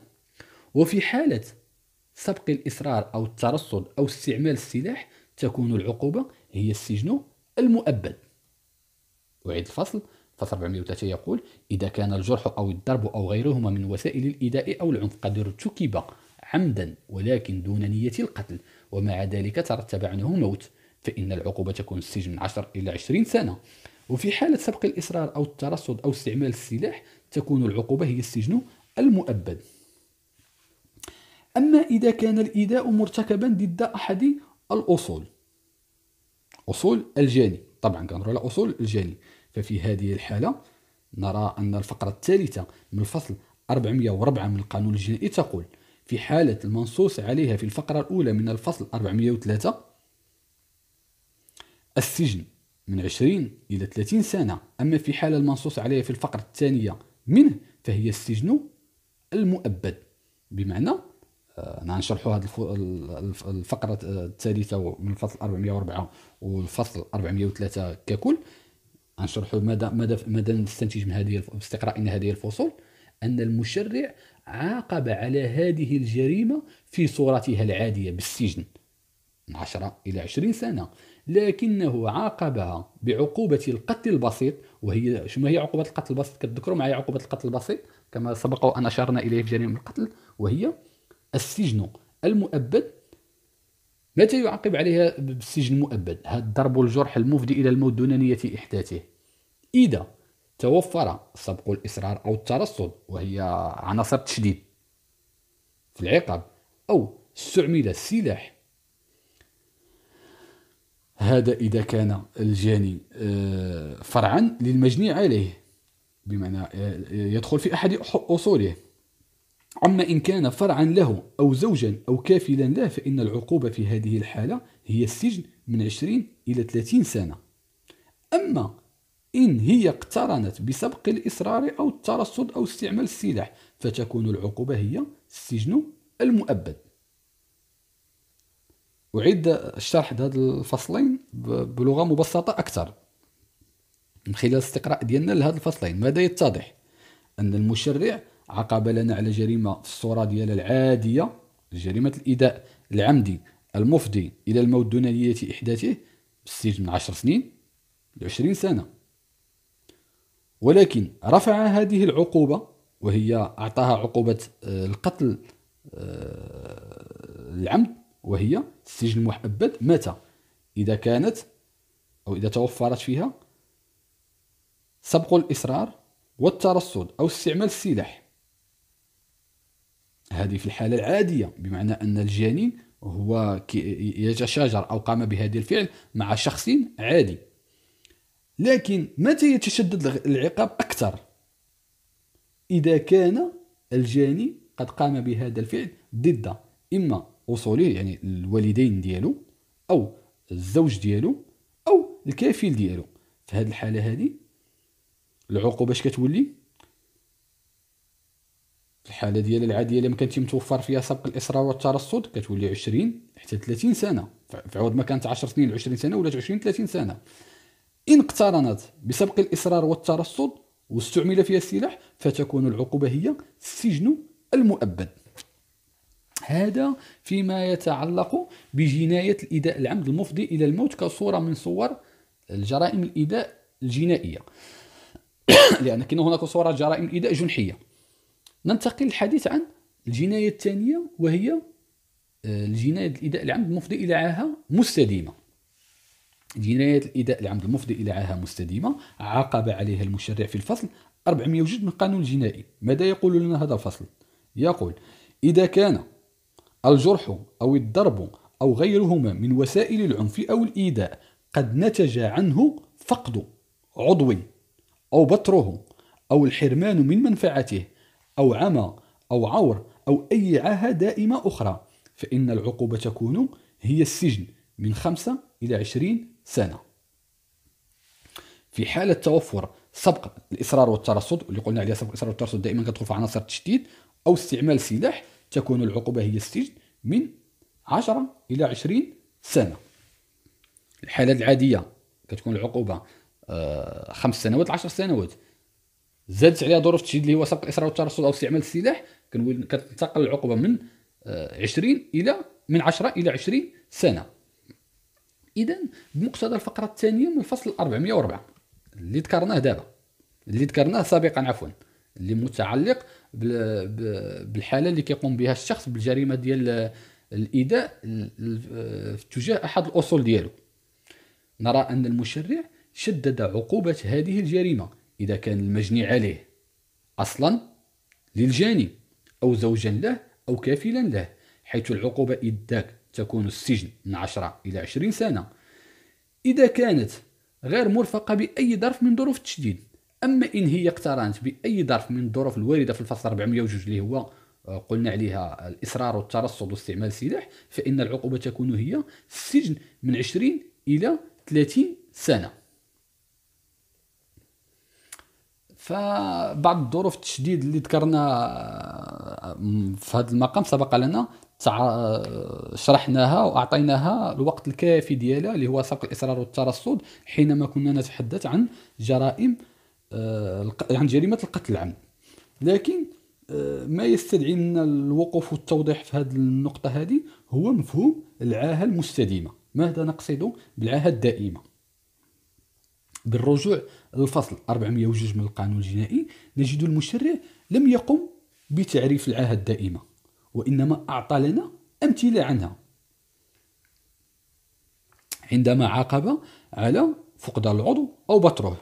وفي حالة سبق الإصرار أو الترصد أو استعمال السلاح تكون العقوبة هي السجن المؤبد أعيد الفصل ف430 يقول إذا كان الجرح أو الضرب أو غيرهما من وسائل الإيذاء أو العنف قد ارتكب عمدا ولكن دون نية القتل ومع ذلك ترتب عنه موت فإن العقوبة تكون السجن من 10 إلى 20 سنة وفي حالة سبق الإصرار أو الترصد أو استعمال السلاح تكون العقوبة هي السجن المؤبد أما إذا كان الإيذاء مرتكبا ضد أحد الأصول أصول الجاني طبعا كنهضروا على أصول الجاني ففي هذه الحالة نرى أن الفقرة الثالثة من الفصل 404 من القانون الجنائي تقول في حالة المنصوص عليها في الفقرة الأولى من الفصل 403 السجن من 20 إلى 30 سنة أما في حالة المنصوص عليها في الفقرة الثانية منه فهي السجن المؤبد بمعنى آه، انا غنشرحوا هذه الفقره الثالثه من الفصل 404 والفصل 403 ككل غنشرحوا مدى مدى مدى نستنتج من هذه استقرائنا هذه الفصول ان المشرع عاقب على هذه الجريمه في صورتها العاديه بالسجن من 10 الى 20 سنه لكنه عاقبها بعقوبه القتل البسيط وهي شنو هي عقوبه القتل البسيط كتذكروا معايا عقوبه القتل البسيط كما سبق ان اشرنا اليه في جريمه القتل وهي السجن المؤبد متى يعاقب عليها بالسجن المؤبد هذا الضرب والجرح المفدي إلى الموت دون نية إحداثه إذا توفر سبق الإصرار أو الترصد وهي عناصر تشديد في العقاب أو استعمل السلاح هذا إذا كان الجاني آه، فرعا للمجني عليه بمعنى آه، يدخل في أحد أصوله أما إن كان فرعا له أو زوجا أو كافلا له فإن العقوبة في هذه الحالة هي السجن من 20 إلى 30 سنة أما إن هي اقترنت بسبق الإصرار أو الترصد أو استعمال السلاح فتكون العقوبة هي السجن المؤبد أعيد الشرح هذا الفصلين بلغة مبسطة أكثر من خلال استقراء ديالنا لهذا الفصلين ماذا يتضح أن المشرع عقب لنا على جريمة في الصورة ديالها العادية جريمة الإيذاء العمدي المفضي إلى الموت دون نية إحداثه بالسجن من عشر سنين لعشرين سنة ولكن رفع هذه العقوبة وهي أعطاها عقوبة آه، القتل آه، العمد وهي السجن المحبد متى إذا كانت أو إذا توفرت فيها سبق الإصرار والترصد أو استعمال السلاح هذه في الحالة العادية بمعنى أن الجنين هو يتشاجر أو قام بهذه الفعل مع شخص عادي لكن متى يتشدد العقاب أكثر إذا كان الجاني قد قام بهذا الفعل ضد إما اصوله يعني الوالدين ديالو أو الزوج ديالو أو الكافيل ديالو في هذه الحالة هذه العقوبة اش كتولي الحاله ديال العاديه اللي ما كانت متوفر فيها سبق الاسراء والترصد كتولي 20 حتى 30 سنه في عوض ما كانت 10 سنين 20 سنه ولات 20 30 سنه ان اقترنت بسبق الاصرار والترصد واستعمل فيها السلاح فتكون العقوبه هي السجن المؤبد هذا فيما يتعلق بجنايه الاداء العمد المفضي الى الموت كصوره من صور الجرائم الاداء الجنائيه (coughs) لان كاين هناك صوره جرائم الاداء جنحيه ننتقل للحديث عن الجناية الثانية وهي آه، الجناية الإداء العمد المفضي إلى عاهة مستديمة جناية الإداء العمد المفضي إلى عاهة مستديمة عاقب عليها المشرع في الفصل 400 401 من القانون الجنائي ماذا يقول لنا هذا الفصل؟ يقول إذا كان الجرح أو الضرب أو غيرهما من وسائل العنف أو الإيذاء قد نتج عنه فقد عضو أو بطره أو الحرمان من منفعته أو عمى أو عور أو أي عاهة دائمة أخرى فإن العقوبة تكون هي السجن من 5 إلى 20 سنة في حالة توفر سبق الإصرار والترصد اللي قلنا عليها سبق الإصرار والترصد دائما كتدخل في عناصر التشديد أو استعمال السلاح تكون العقوبة هي السجن من 10 إلى 20 سنة الحالة العادية كتكون العقوبة آه، خمس سنوات 10 سنوات زادت عليها ظروف التشديد اللي هو سبق الاصرار والترصد او استعمال السلاح كتنتقل العقوبه من 20 آه، الى من 10 الى 20 سنه اذا بمقتضى الفقره الثانيه من الفصل 404 اللي ذكرناه دابا اللي ذكرناه سابقا عفوا اللي متعلق بالحاله اللي كيقوم بها الشخص بالجريمه ديال آه، الايذاء تجاه احد الاصول ديالو نرى ان المشرع شدد عقوبه هذه الجريمه إذا كان المجني عليه أصلا للجاني أو زوجا له أو كافلا له حيث العقوبة إداك تكون السجن من 10 إلى 20 سنة إذا كانت غير مرفقة بأي ظرف من ظروف التشديد أما إن هي اقترنت بأي ظرف من الظروف الواردة في الفصل 402 اللي هو آه، قلنا عليها الإصرار والترصد واستعمال السلاح فإن العقوبة تكون هي السجن من 20 إلى 30 سنة فبعض الظروف التشديد اللي ذكرنا آه، في هذا المقام سبق لنا آه، شرحناها واعطيناها الوقت الكافي ديالها اللي هو سبق الاصرار والترصد حينما كنا نتحدث عن جرائم آه، عن جريمه القتل العام لكن ما يستدعي من الوقوف والتوضيح في هذه النقطه هذه هو مفهوم العاهه المستديمه ماذا نقصد بالعاهه الدائمه بالرجوع الفصل 402 من القانون الجنائي نجد المشرع لم يقم بتعريف العاهة الدائمة وإنما أعطى لنا أمثلة عنها عندما عاقب على فقدان العضو أو بطره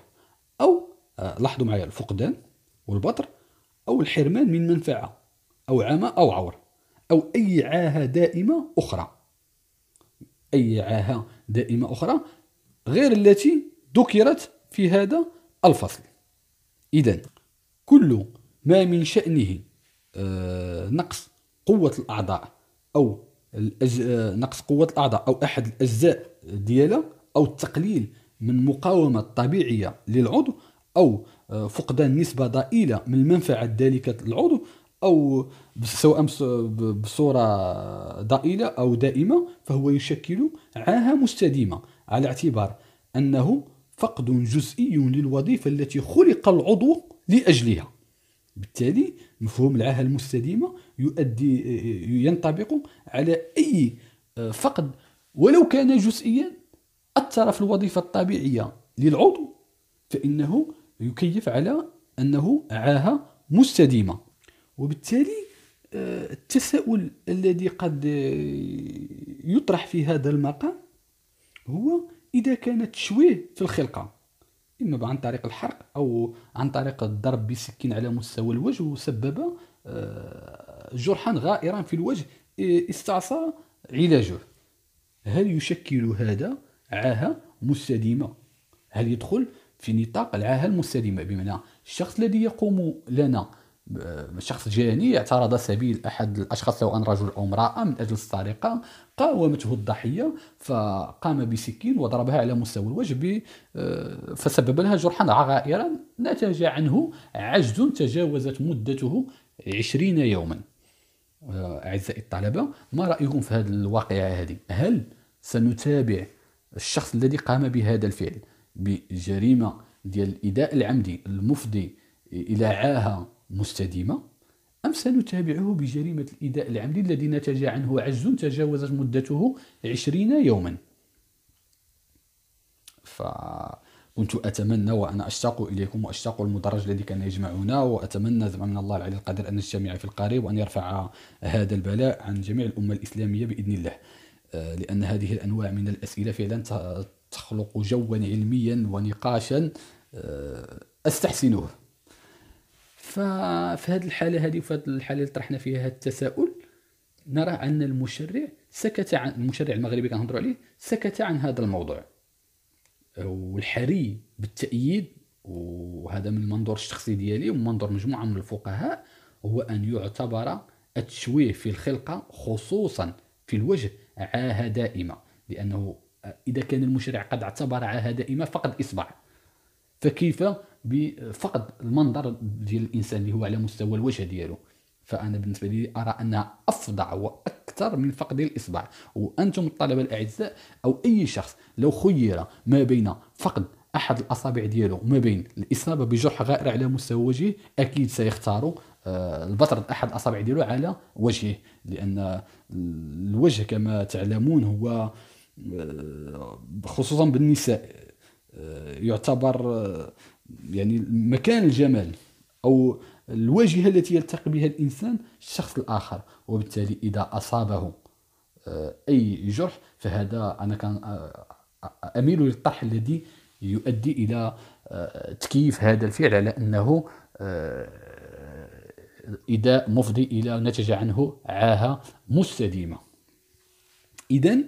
أو آه، لاحظوا معي الفقدان والبطر أو الحرمان من منفعة أو عمى أو عور أو أي عاهة دائمة أخرى أي عاهة دائمة أخرى غير التي ذكرت في هذا الفصل إذا كل ما من شأنه آه، نقص قوة الأعضاء أو آه، نقص قوة الأعضاء أو أحد الأجزاء ديالها أو التقليل من مقاومة الطبيعية للعضو أو آه، فقدان نسبة ضئيلة من منفعة ذلك العضو أو سواء بصورة ضئيلة أو دائمة فهو يشكل عاهة مستديمة على اعتبار أنه فقد جزئي للوظيفة التي خلق العضو لأجلها بالتالي مفهوم العاهة المستديمة يؤدي ينطبق على أي آه، فقد ولو كان جزئيا أثر في الوظيفة الطبيعية للعضو فإنه يكيف على أنه عاهة مستديمة وبالتالي آه، التساؤل الذي قد آه، يطرح في هذا المقام هو إذا كان التشويه في الخلقة إما عن طريق الحرق أو عن طريق الضرب بسكين على مستوى الوجه وسبب آه، جرحا غائرا في الوجه إيه، استعصى علاجه هل يشكل هذا عاهة مستديمة هل يدخل في نطاق العاهة المستديمة بمعنى الشخص الذي يقوم لنا شخص جاني اعترض سبيل احد الاشخاص سواء رجل او امراه من اجل السرقه قاومته الضحيه فقام بسكين وضربها على مستوى الوجه آه، فسبب لها جرحا عغائرا نتج عنه عجز تجاوزت مدته 20 يوما آه، اعزائي الطلبه ما رايكم في هذه الواقعه هذه هل سنتابع الشخص الذي قام بهذا الفعل بجريمه ديال الاداء العمدي المفضي الى عاهه مستديمة أم سنتابعه بجريمة الإيذاء العمدي الذي نتج عنه عجز تجاوزت مدته عشرين يوما فكنت أتمنى وأنا أشتاق إليكم وأشتاق المدرج الذي كان يجمعنا وأتمنى زعما من الله العلي القدر أن نجتمع في القريب وأن يرفع هذا البلاء عن جميع الأمة الإسلامية بإذن الله آه، لأن هذه الأنواع من الأسئلة فعلا تخلق جوا علميا ونقاشا آه، أستحسنه ففي هذه الحاله هذه وفي هذه الحاله اللي طرحنا فيها هذا التساؤل نرى ان المشرع سكت عن المشرع المغربي كنهضروا عليه سكت عن هذا الموضوع والحري بالتأييد وهذا من المنظور الشخصي ديالي ومن منظور مجموعة من الفقهاء هو أن يعتبر التشويه في الخلقة خصوصا في الوجه عاهة دائمة لأنه إذا كان المشرع قد اعتبر عاهة دائمة فقد إصبع فكيف بفقد المنظر ديال الانسان اللي هو على مستوى الوجه ديالو فانا بالنسبه لي ارى انها افظع واكثر من فقد الاصبع وانتم الطلبه الاعزاء او اي شخص لو خير ما بين فقد احد الاصابع ديالو ما بين الاصابه بجرح غائر على مستوى وجهه اكيد سيختار آه، البطر احد الاصابع ديالو على وجهه لان الوجه كما تعلمون هو آه، خصوصا بالنساء آه، يعتبر يعني مكان الجمال أو الواجهة التي يلتقي بها الإنسان الشخص الآخر وبالتالي إذا أصابه آه، أي جرح فهذا أنا كان آه، آه، أميل للطرح الذي يؤدي إلى تكييف هذا الفعل على أنه إداء مفضي إلى نتج عنه عاهة مستديمة إذا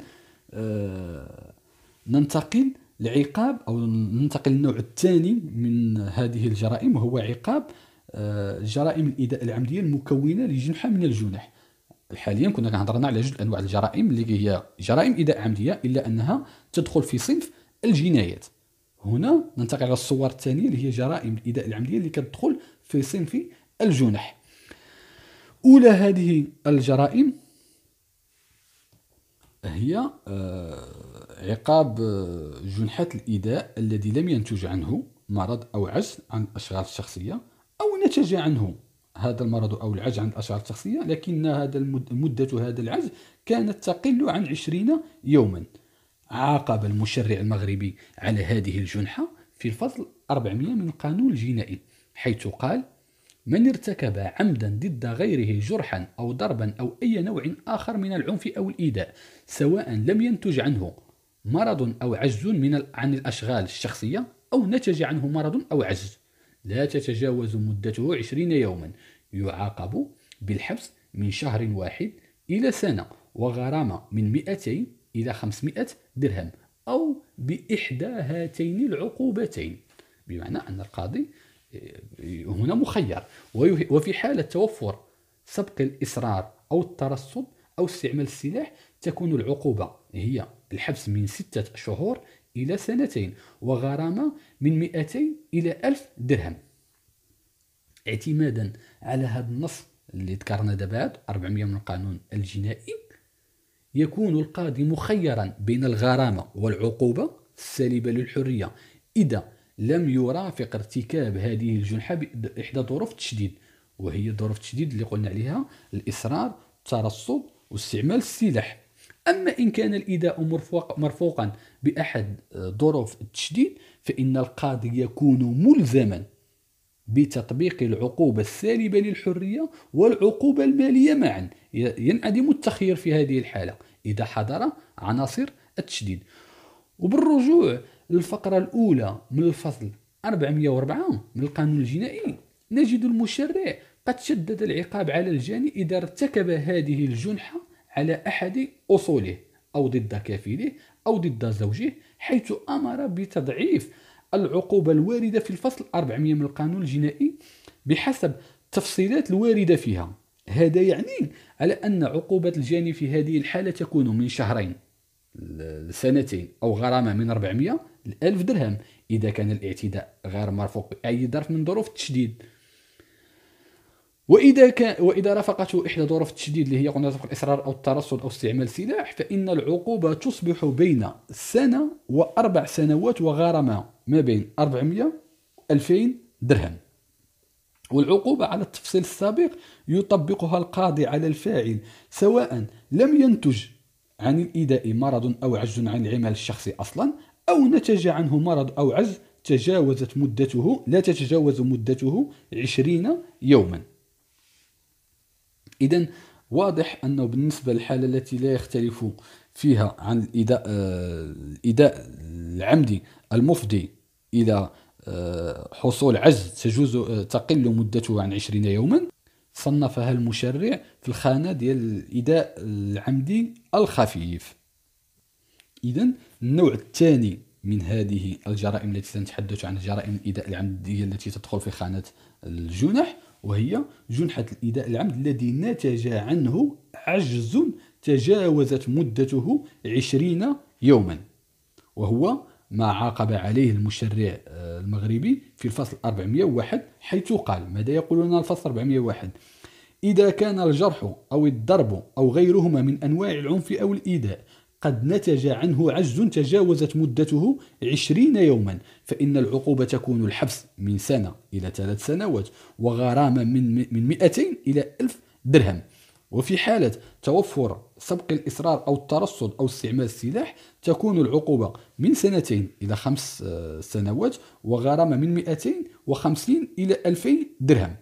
ننتقل العقاب او ننتقل للنوع الثاني من هذه الجرائم وهو عقاب آه، جرائم الاداء العمديه المكونه لجنحه من الجنح حاليا كنا كنهضرنا على جوج انواع الجرائم اللي هي جرائم اداء عمديه الا انها تدخل في صنف الجنايات هنا ننتقل على الصور الثانيه اللي هي جرائم الاداء العمديه اللي كتدخل في صنف الجنح اولى هذه الجرائم هي آه عقاب آه، جنحة الإيداء الذي لم ينتج عنه مرض أو عجز عن الأشغال الشخصية أو نتج عنه هذا المرض أو العجز عن الأشغال الشخصية لكن هذا مدة هذا العجز كانت تقل عن عشرين يوما عاقب المشرع المغربي على هذه الجنحة في الفصل 400 من القانون الجنائي حيث قال من ارتكب عمدا ضد غيره جرحا أو ضربا أو أي نوع آخر من العنف أو الإيذاء سواء لم ينتج عنه مرض أو عجز من عن الأشغال الشخصية أو نتج عنه مرض أو عجز لا تتجاوز مدته 20 يوما يعاقب بالحبس من شهر واحد إلى سنة وغرامة من 200 إلى 500 درهم أو بإحدى هاتين العقوبتين بمعنى أن القاضي آه، هنا مخير وفي حالة توفر سبق الإصرار أو الترصد أو استعمال السلاح تكون العقوبة هي الحبس من ستة شهور إلى سنتين وغرامة من 200 إلى 1000 درهم اعتمادا على هذا النص اللي ذكرنا دابا 400 من القانون الجنائي يكون القاضي مخيرا بين الغرامة والعقوبة السالبة للحرية إذا لم يرافق ارتكاب هذه الجنحة بإحدى ظروف التشديد وهي ظروف التشديد اللي قلنا عليها الإصرار الترصد واستعمال السلاح أما إن كان الإيذاء مرفوق مرفوقا بأحد آه، ظروف التشديد فإن القاضي يكون ملزما بتطبيق العقوبة السالبة للحرية والعقوبة المالية معا ينعدم التخير في هذه الحالة إذا حضر عناصر التشديد وبالرجوع للفقرة الأولى من الفصل 404 من القانون الجنائي نجد المشرع قد شدد العقاب على الجاني إذا ارتكب هذه الجنحة على أحد أصوله أو ضد كافله أو ضد زوجه حيث أمر بتضعيف العقوبة الواردة في الفصل 400 من القانون الجنائي بحسب التفصيلات الواردة فيها هذا يعني على أن عقوبة الجاني في هذه الحالة تكون من شهرين لسنتين أو غرامة من 400 ل 1000 درهم إذا كان الاعتداء غير مرفوق بأي ظرف من ظروف التشديد واذا كان واذا رافقته احدى ظروف التشديد اللي هي قلنا الاصرار او الترصد او استعمال السلاح فان العقوبه تصبح بين سنه واربع سنوات وغرامه ما بين 400 2000 درهم والعقوبة على التفصيل السابق يطبقها القاضي على الفاعل سواء لم ينتج عن الإيذاء مرض أو عجز عن العمل الشخصي أصلا أو نتج عنه مرض أو عجز تجاوزت مدته لا تتجاوز مدته عشرين يوما إذا واضح أنه بالنسبة للحالة التي لا يختلف فيها عن الإداء, آه، الإداء العمدي المفضي إلى آه، حصول عجز تجوز آه، تقل مدته عن 20 يوما صنفها المشرع في الخانة ديال الإداء العمدي الخفيف إذا النوع الثاني من هذه الجرائم التي سنتحدث عن جرائم الإداء العمدية التي تدخل في خانة الجنح وهي جنحة الإيذاء العمد الذي نتج عنه عجز تجاوزت مدته عشرين يوما وهو ما عاقب عليه المشرع آه، المغربي في الفصل 401 حيث قال ماذا يقولون الفصل 401 إذا كان الجرح أو الضرب أو غيرهما من أنواع العنف أو الإيذاء قد نتج عنه عجز تجاوزت مدته عشرين يوما فإن العقوبة تكون الحبس من سنة إلى ثلاث سنوات وغرامة من, من 200 إلى ألف درهم وفي حالة توفر سبق الإصرار أو الترصد أو استعمال السلاح تكون العقوبة من سنتين إلى خمس آه، سنوات وغرامة من 250 إلى 2000 درهم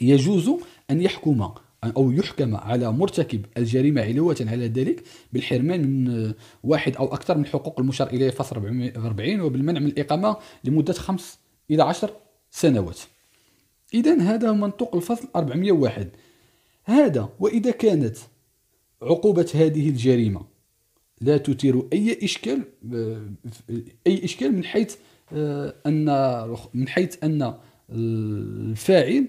يجوز أن يحكم أو يحكم على مرتكب الجريمة علوة على ذلك بالحرمان من واحد أو أكثر من الحقوق المشار إليه في فصل 40 وبالمنع من الإقامة لمدة خمس إلى عشر سنوات إذا هذا منطوق الفصل 401 هذا وإذا كانت عقوبة هذه الجريمة لا تثير أي إشكال أي إشكال من حيث آه، أن من حيث أن الفاعل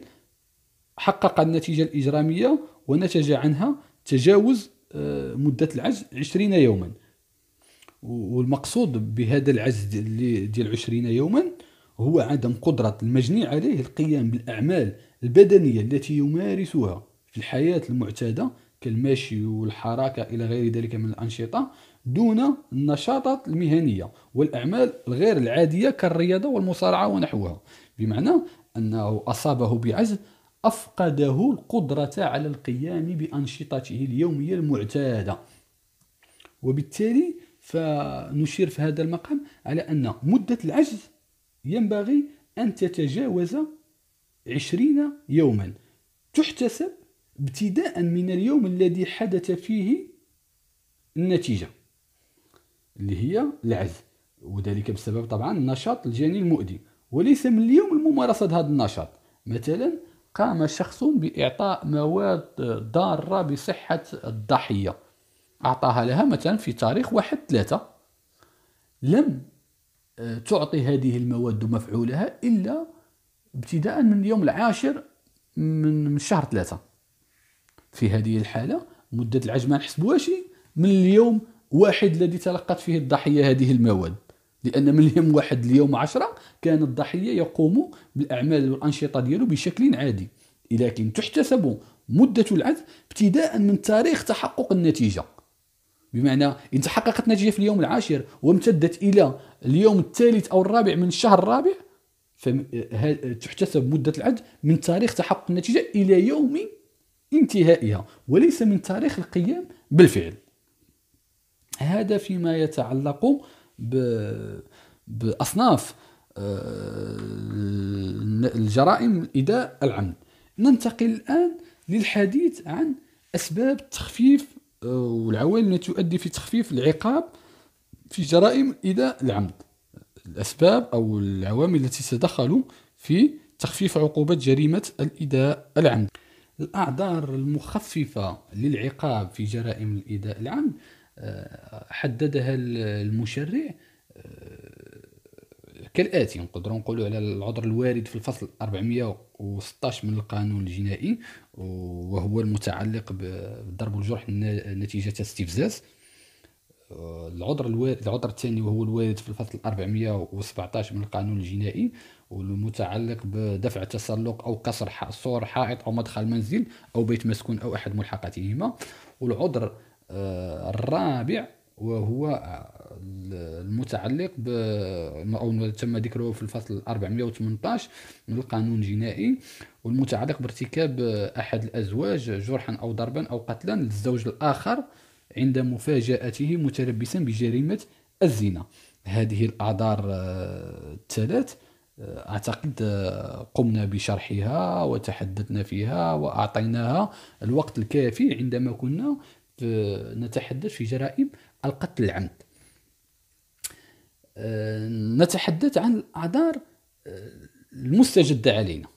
حقق النتيجة الإجرامية ونتج عنها تجاوز آه، مدة العجز 20 يوما والمقصود بهذا العجز ديال 20 يوما هو عدم قدرة المجني عليه القيام بالأعمال البدنية التي يمارسها في الحياة المعتادة كالمشي والحركة إلى غير ذلك من الأنشطة دون النشاطات المهنية والأعمال الغير العادية كالرياضة والمصارعة ونحوها بمعنى أنه أصابه بعزل أفقده القدرة على القيام بأنشطته اليومية المعتادة وبالتالي فنشير في هذا المقام على أن مدة العجز ينبغي أن تتجاوز عشرين يوما تحتسب ابتداء من اليوم الذي حدث فيه النتيجة اللي هي العجز وذلك بسبب طبعا النشاط الجاني المؤذي وليس من اليوم الممارسة هذا النشاط مثلا قام شخص بإعطاء مواد ضارة بصحة الضحية أعطاها لها مثلا في تاريخ واحد ثلاثة لم آه، تعطي هذه المواد مفعولها إلا ابتداء من اليوم العاشر من شهر ثلاثة في هذه الحالة مدة العجمة نحسبوها من اليوم واحد الذي تلقت فيه الضحية هذه المواد لان من اليوم واحد اليوم عشرة كان الضحيه يقوم بالاعمال والانشطه ديالو بشكل عادي لكن تحتسب مده العزل ابتداء من تاريخ تحقق النتيجه بمعنى ان تحققت نتيجه في اليوم العاشر وامتدت الى اليوم الثالث او الرابع من الشهر الرابع فتحتسب مده العد من تاريخ تحقق النتيجه الى يوم انتهائها وليس من تاريخ القيام بالفعل هذا فيما يتعلق باصناف آه، الجرائم الاداء العمد ننتقل الآن للحديث عن أسباب التخفيف آه، والعوامل التي تؤدي في تخفيف العقاب في جرائم إداء العمد الأسباب أو العوامل التي تدخل في تخفيف عقوبة جريمة الإداء العمد الأعذار المخففة للعقاب في جرائم الإداء العمد حددها المشرع آه، كالاتي نقدروا نقولوا على العذر الوارد في الفصل 416 من القانون الجنائي وهو المتعلق بالضرب والجرح نتيجه استفزاز آه، العذر الوارد العذر الثاني وهو الوارد في الفصل 417 من القانون الجنائي والمتعلق بدفع تسلق او كسر سور حائط او مدخل منزل او بيت مسكون او احد ملحقاتهما والعذر الرابع وهو المتعلق ب او تم ذكره في الفصل 418 من القانون الجنائي والمتعلق بارتكاب احد الازواج جرحا او ضربا او قتلا للزوج الاخر عند مفاجاته متلبسا بجريمه الزنا هذه الاعذار آه، الثلاث آه، اعتقد آه، قمنا بشرحها وتحدثنا فيها واعطيناها الوقت الكافي عندما كنا نتحدث في جرائم القتل العمد آه، نتحدث عن الأعذار آه، المستجدة علينا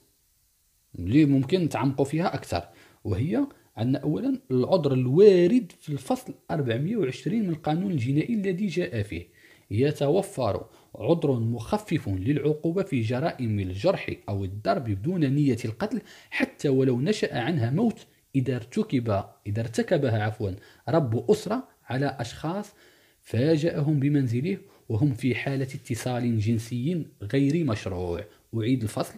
اللي ممكن نتعمقوا فيها أكثر وهي عندنا أولا العذر الوارد في الفصل 420 من القانون الجنائي الذي جاء فيه يتوفر عذر مخفف للعقوبة في جرائم الجرح أو الضرب بدون نية القتل حتى ولو نشأ عنها موت إذا ارتكب إذا ارتكبها عفوا رب أسرة على أشخاص فاجأهم بمنزله وهم في حالة اتصال جنسي غير مشروع أعيد الفصل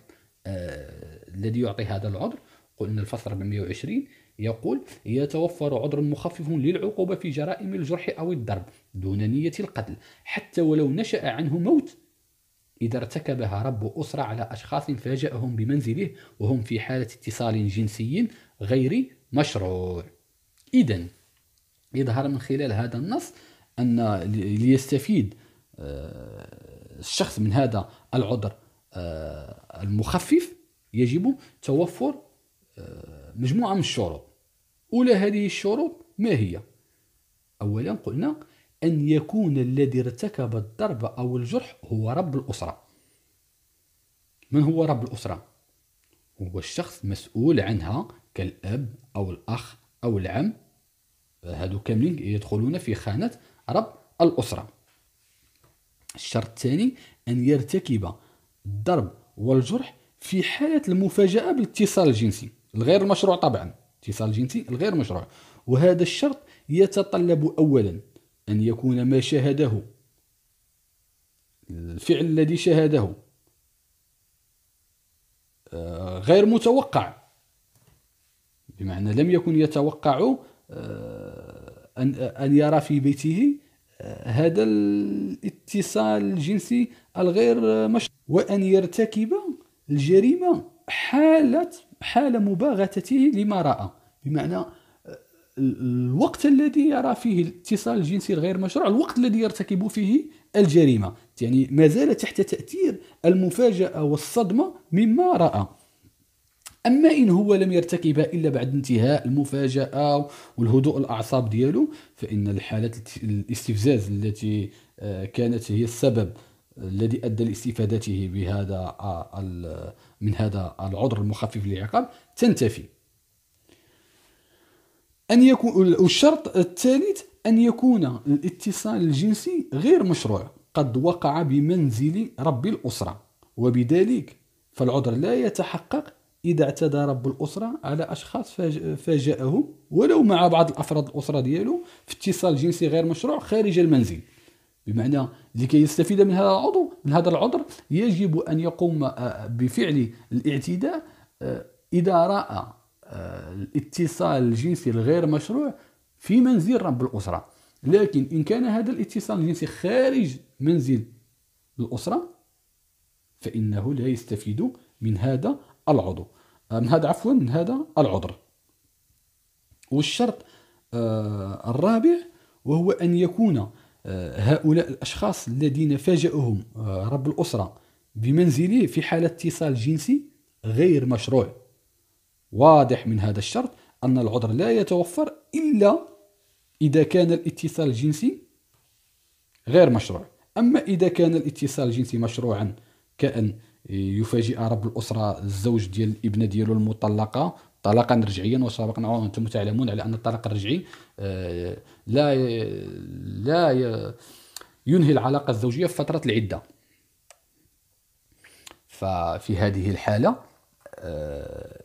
آه الذي يعطي هذا العذر قلنا الفصل 420 يقول يتوفر عذر مخفف للعقوبة في جرائم الجرح أو الضرب دون نية القتل حتى ولو نشأ عنه موت إذا ارتكبها رب أسرة على أشخاص فاجأهم بمنزله وهم في حالة اتصال جنسي غير مشروع اذا يظهر من خلال هذا النص ان ليستفيد آه، الشخص من هذا العذر آه، المخفف يجب توفر آه، مجموعه من الشروط اولى هذه الشروط ما هي اولا قلنا ان يكون الذي ارتكب الضرب او الجرح هو رب الاسره من هو رب الاسره هو الشخص مسؤول عنها كالاب او الاخ او العم هادو كاملين يدخلون في خانه رب الاسره الشرط الثاني ان يرتكب الضرب والجرح في حاله المفاجاه بالاتصال الجنسي الغير مشروع طبعا اتصال جنسي الغير مشروع وهذا الشرط يتطلب اولا ان يكون ما شاهده الفعل الذي شاهده آه، غير متوقع بمعنى لم يكن يتوقع آه، أن أن يرى في بيته آه، هذا الاتصال الجنسي الغير مشروع وأن يرتكب الجريمة حالة حال مباغتته لما رأى بمعنى آه، الوقت الذي يرى فيه الاتصال الجنسي الغير مشروع الوقت الذي يرتكب فيه الجريمة يعني ما زال تحت تأثير المفاجأة والصدمة مما رأى اما ان هو لم يرتكبها الا بعد انتهاء المفاجاه والهدوء الاعصاب ديالو فان الحالات الاستفزاز التي آه، كانت هي السبب الذي ادى لاستفادته بهذا آه، من هذا العذر المخفف للعقاب تنتفي ان يكون الشرط الثالث ان يكون الاتصال الجنسي غير مشروع قد وقع بمنزل رب الاسره وبذلك فالعذر لا يتحقق إذا اعتدى رب الأسرة على أشخاص فاجأهم ولو مع بعض الأفراد الأسرة ديالو في اتصال جنسي غير مشروع خارج المنزل بمعنى لكي يستفيد من هذا العضو من هذا العذر يجب أن يقوم آه، بفعل الاعتداء آه، إذا رأى آه، الاتصال الجنسي الغير مشروع في منزل رب الأسرة لكن إن كان هذا الاتصال الجنسي خارج منزل الأسرة فإنه لا يستفيد من هذا العضو آه، من هذا عفوا من هذا العذر والشرط آه، الرابع وهو أن يكون آه، هؤلاء الأشخاص الذين فاجأهم رب الأسرة بمنزله في حالة اتصال جنسي غير مشروع واضح من هذا الشرط أن العذر لا يتوفر إلا إذا كان الاتصال الجنسي غير مشروع أما إذا كان الاتصال الجنسي مشروعا كأن يفاجئ رب الاسره الزوج ديال الابنه ديالو المطلقه طلاقا رجعيا وسبق وانتم تعلمون على ان الطلاق الرجعي آه، لا لا ينهي العلاقه الزوجيه في فتره العده ففي هذه الحاله آه،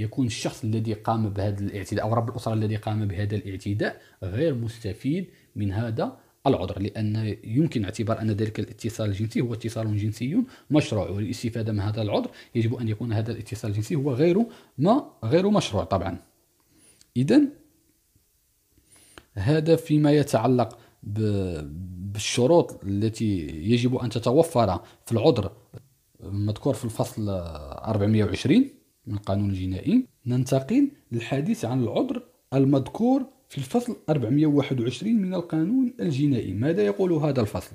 يكون الشخص الذي قام بهذا الاعتداء او رب الاسره الذي قام بهذا الاعتداء غير مستفيد من هذا العذر لأن يمكن اعتبار أن ذلك الاتصال الجنسي هو اتصال جنسي مشروع والاستفادة من هذا العذر يجب أن يكون هذا الاتصال الجنسي هو غير ما غير مشروع طبعا إذا هذا فيما يتعلق بالشروط التي يجب أن تتوفر في العذر مذكور في الفصل 420 من القانون الجنائي ننتقل للحديث عن العذر المذكور في الفصل 421 من القانون الجنائي ماذا يقول هذا الفصل؟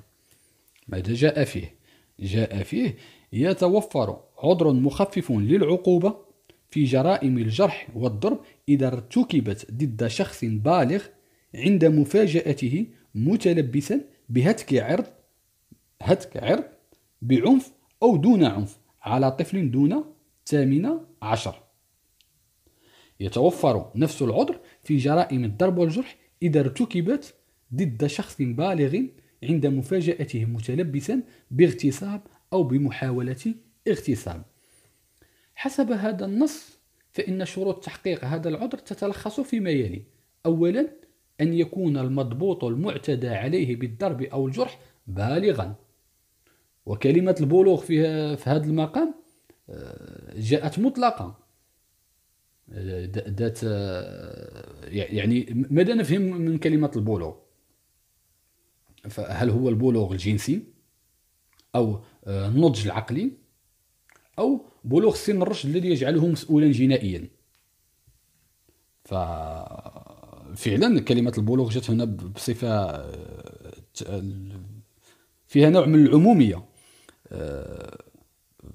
ماذا جاء فيه؟ جاء فيه يتوفر عذر مخفف للعقوبة في جرائم الجرح والضرب إذا ارتكبت ضد شخص بالغ عند مفاجأته متلبسا بهتك عرض هتك عرض بعنف أو دون عنف على طفل دون ثامنة عشر يتوفر نفس العذر في جرائم الضرب والجرح إذا ارتكبت ضد شخص بالغ عند مفاجأته متلبسا باغتصاب أو بمحاولة اغتصاب حسب هذا النص فإن شروط تحقيق هذا العذر تتلخص فيما يلي أولا أن يكون المضبوط المعتدى عليه بالضرب أو الجرح بالغا وكلمة البلوغ في, هذا المقام آه، جاءت مطلقة آه، ذات يعني ماذا نفهم من كلمه البولوغ فهل هو البلوغ الجنسي او آه، النضج العقلي او بلوغ سن الرشد الذي يجعله مسؤولا جنائيا فعلا كلمه البلوغ جت هنا بصفه آه، فيها نوع من العموميه آه،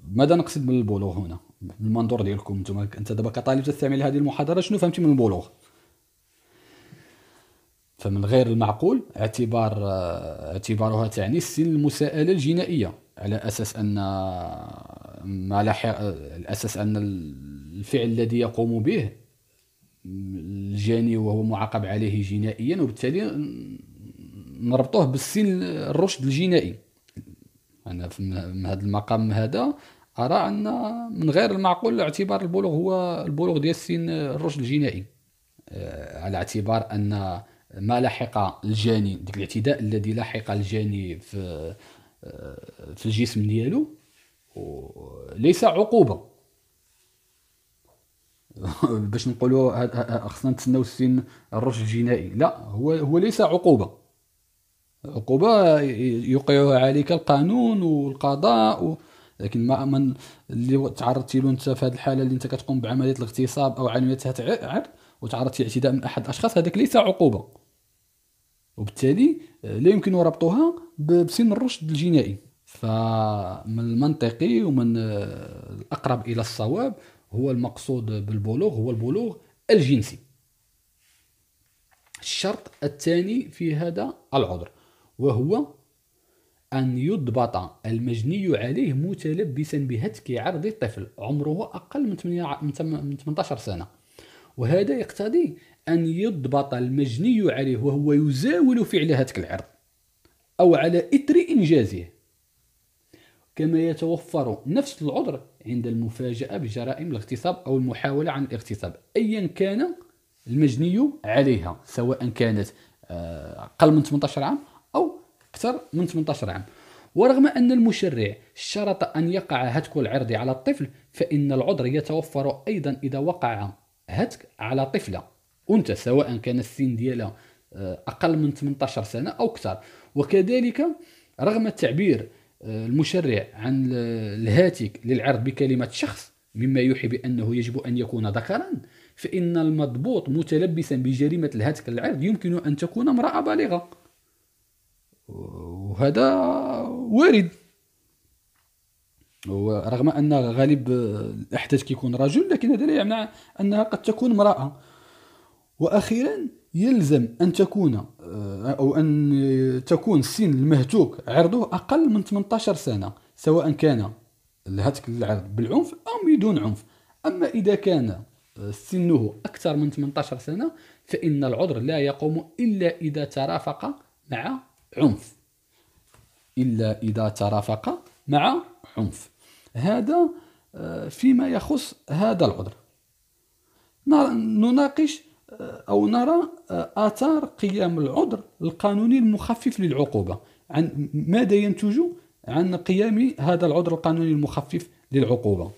ماذا نقصد بالبلوغ هنا بالمنظور ديالكم انتم انت دابا كطالب تستعمل هذه المحاضره شنو فهمتي من البلوغ فمن غير المعقول اعتبار اعتبارها تعني السن المساءله الجنائيه على اساس ان على الاساس ان الفعل الذي يقوم به الجاني وهو معاقب عليه جنائيا وبالتالي نربطوه بالسن الرشد الجنائي انا من هذا المقام هذا ارى ان من غير المعقول اعتبار البلوغ هو البلوغ ديال السن الرشد الجنائي آه، على اعتبار ان ما لحق الجاني ديك الاعتداء الذي لحق الجاني في آه، في الجسم ديالو ليس عقوبه (laughs) باش نقولوا خصنا نتسناو السن الرشد الجنائي لا هو هو ليس عقوبه عقوبه يوقعها عليك القانون والقضاء و... لكن ما من اللي تعرضتي له انت في هذه الحاله اللي انت كتقوم بعمليه الاغتصاب او عمليه العرض وتعرضتي لاعتداء من احد الاشخاص هذاك ليس عقوبه وبالتالي آه، لا يمكن ربطها بسن الرشد الجنائي فمن المنطقي ومن آه، الأقرب إلى الصواب هو المقصود بالبلوغ هو البلوغ الجنسي الشرط الثاني في هذا العذر وهو أن يضبط المجني عليه متلبسا بهتك عرض الطفل عمره أقل من 18 سنة وهذا يقتضي أن يضبط المجني عليه وهو يزاول فعل هاتك العرض أو على إثر إنجازه كما يتوفر نفس العذر عند المفاجأة بجرائم الاغتصاب أو المحاولة عن الاغتصاب أيا كان المجني عليها سواء كانت آه، أقل من 18 عام أو أكثر من 18 عام ورغم أن المشرع شرط أن يقع هتك العرض على الطفل فإن العذر يتوفر أيضا إذا وقع هاتك على طفله انثى سواء كان السن ديالها آه، اقل من 18 سنه او اكثر وكذلك رغم التعبير آه، المشرع عن الهاتك للعرض بكلمه شخص مما يوحي بانه يجب ان يكون ذكرا فان المضبوط متلبسا بجريمه الهاتك للعرض يمكن ان تكون امراه بالغه وهذا وارد ورغم ان غالب آه، الاحداث كيكون رجل لكن هذا لا يعني انها قد تكون امراه واخيرا يلزم ان تكون آه، او ان تكون سن المهتوك عرضه اقل من 18 سنه سواء كان الهتك العرض بالعنف او بدون عنف اما اذا كان آه، سنه اكثر من 18 سنه فان العذر لا يقوم الا اذا ترافق مع عنف الا اذا ترافق مع عنف هذا آه، فيما يخص هذا العذر نناقش آه، أو نرى آه، آثار قيام العذر القانوني المخفف للعقوبة عن ماذا ينتج عن قيام هذا العذر القانوني المخفف للعقوبة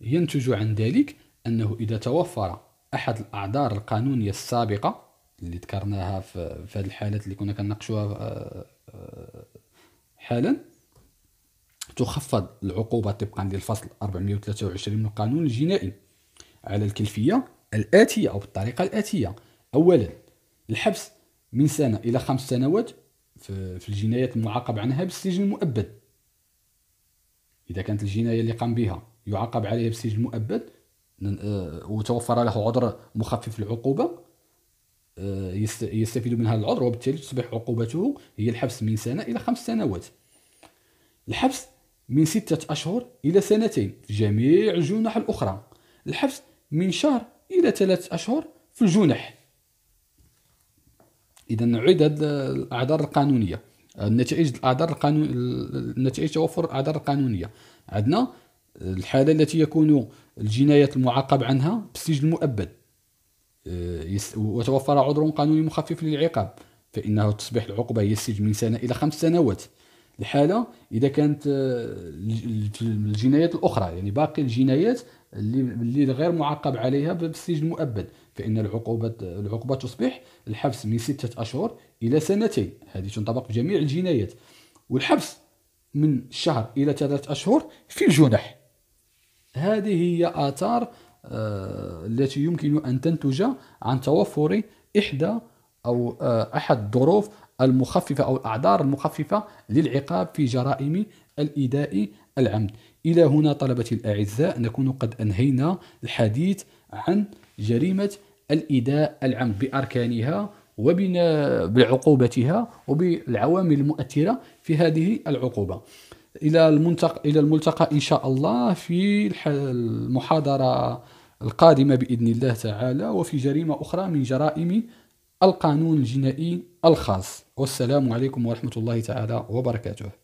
ينتج عن ذلك أنه إذا توفر أحد الأعذار القانونية السابقة اللي ذكرناها في هذه الحالات اللي كنا كنناقشوها حالا تخفض العقوبة طبقا للفصل 423 من القانون الجنائي على الكلفية الآتية أو بالطريقة الآتية أولا الحبس من سنة إلى خمس سنوات في الجنايات المعاقب عنها بالسجن المؤبد إذا كانت الجناية اللي قام بها يعاقب عليها بالسجن المؤبد آه، وتوفر له عذر مخفف العقوبة آه، يستفيد منها العذر وبالتالي تصبح عقوبته هي الحبس من سنة إلى خمس سنوات الحبس من ستة أشهر إلى سنتين في جميع الجنح الأخرى الحبس من شهر إلى ثلاثة أشهر في الجنح إذا نعيد الأعذار القانونية النتائج الأعذار القانون نتائج توفر الأعذار القانونية عندنا آه، الحالة التي يكون الجنايات المعاقب عنها بالسجن المؤبد وتوفر عذر قانوني مخفف للعقاب فإنه تصبح العقوبة هي السجن من سنة إلى خمس سنوات الحالة إذا كانت آه، الجنايات الأخرى يعني باقي الجنايات اللي غير معاقب عليها بالسجن المؤبد فإن العقوبة العقوبة تصبح الحبس من ستة أشهر إلى سنتين هذه تنطبق بجميع الجنايات والحبس من شهر إلى ثلاثة أشهر في الجنح هذه هي آثار آه، التي يمكن أن تنتج عن توفر إحدى أو آه، أحد الظروف المخففة أو الأعذار المخففة للعقاب في جرائم الإيداء العمد إلى هنا طلبتي الأعزاء نكون قد أنهينا الحديث عن جريمة الإيداء العمد بأركانها وبنا بعقوبتها وبالعوامل المؤثرة في هذه العقوبة إلى الملتقى إلى الملتقى إن شاء الله في المحاضرة القادمة بإذن الله تعالى وفي جريمة أخرى من جرائم القانون الجنائي الخاص والسلام عليكم ورحمة الله تعالى وبركاته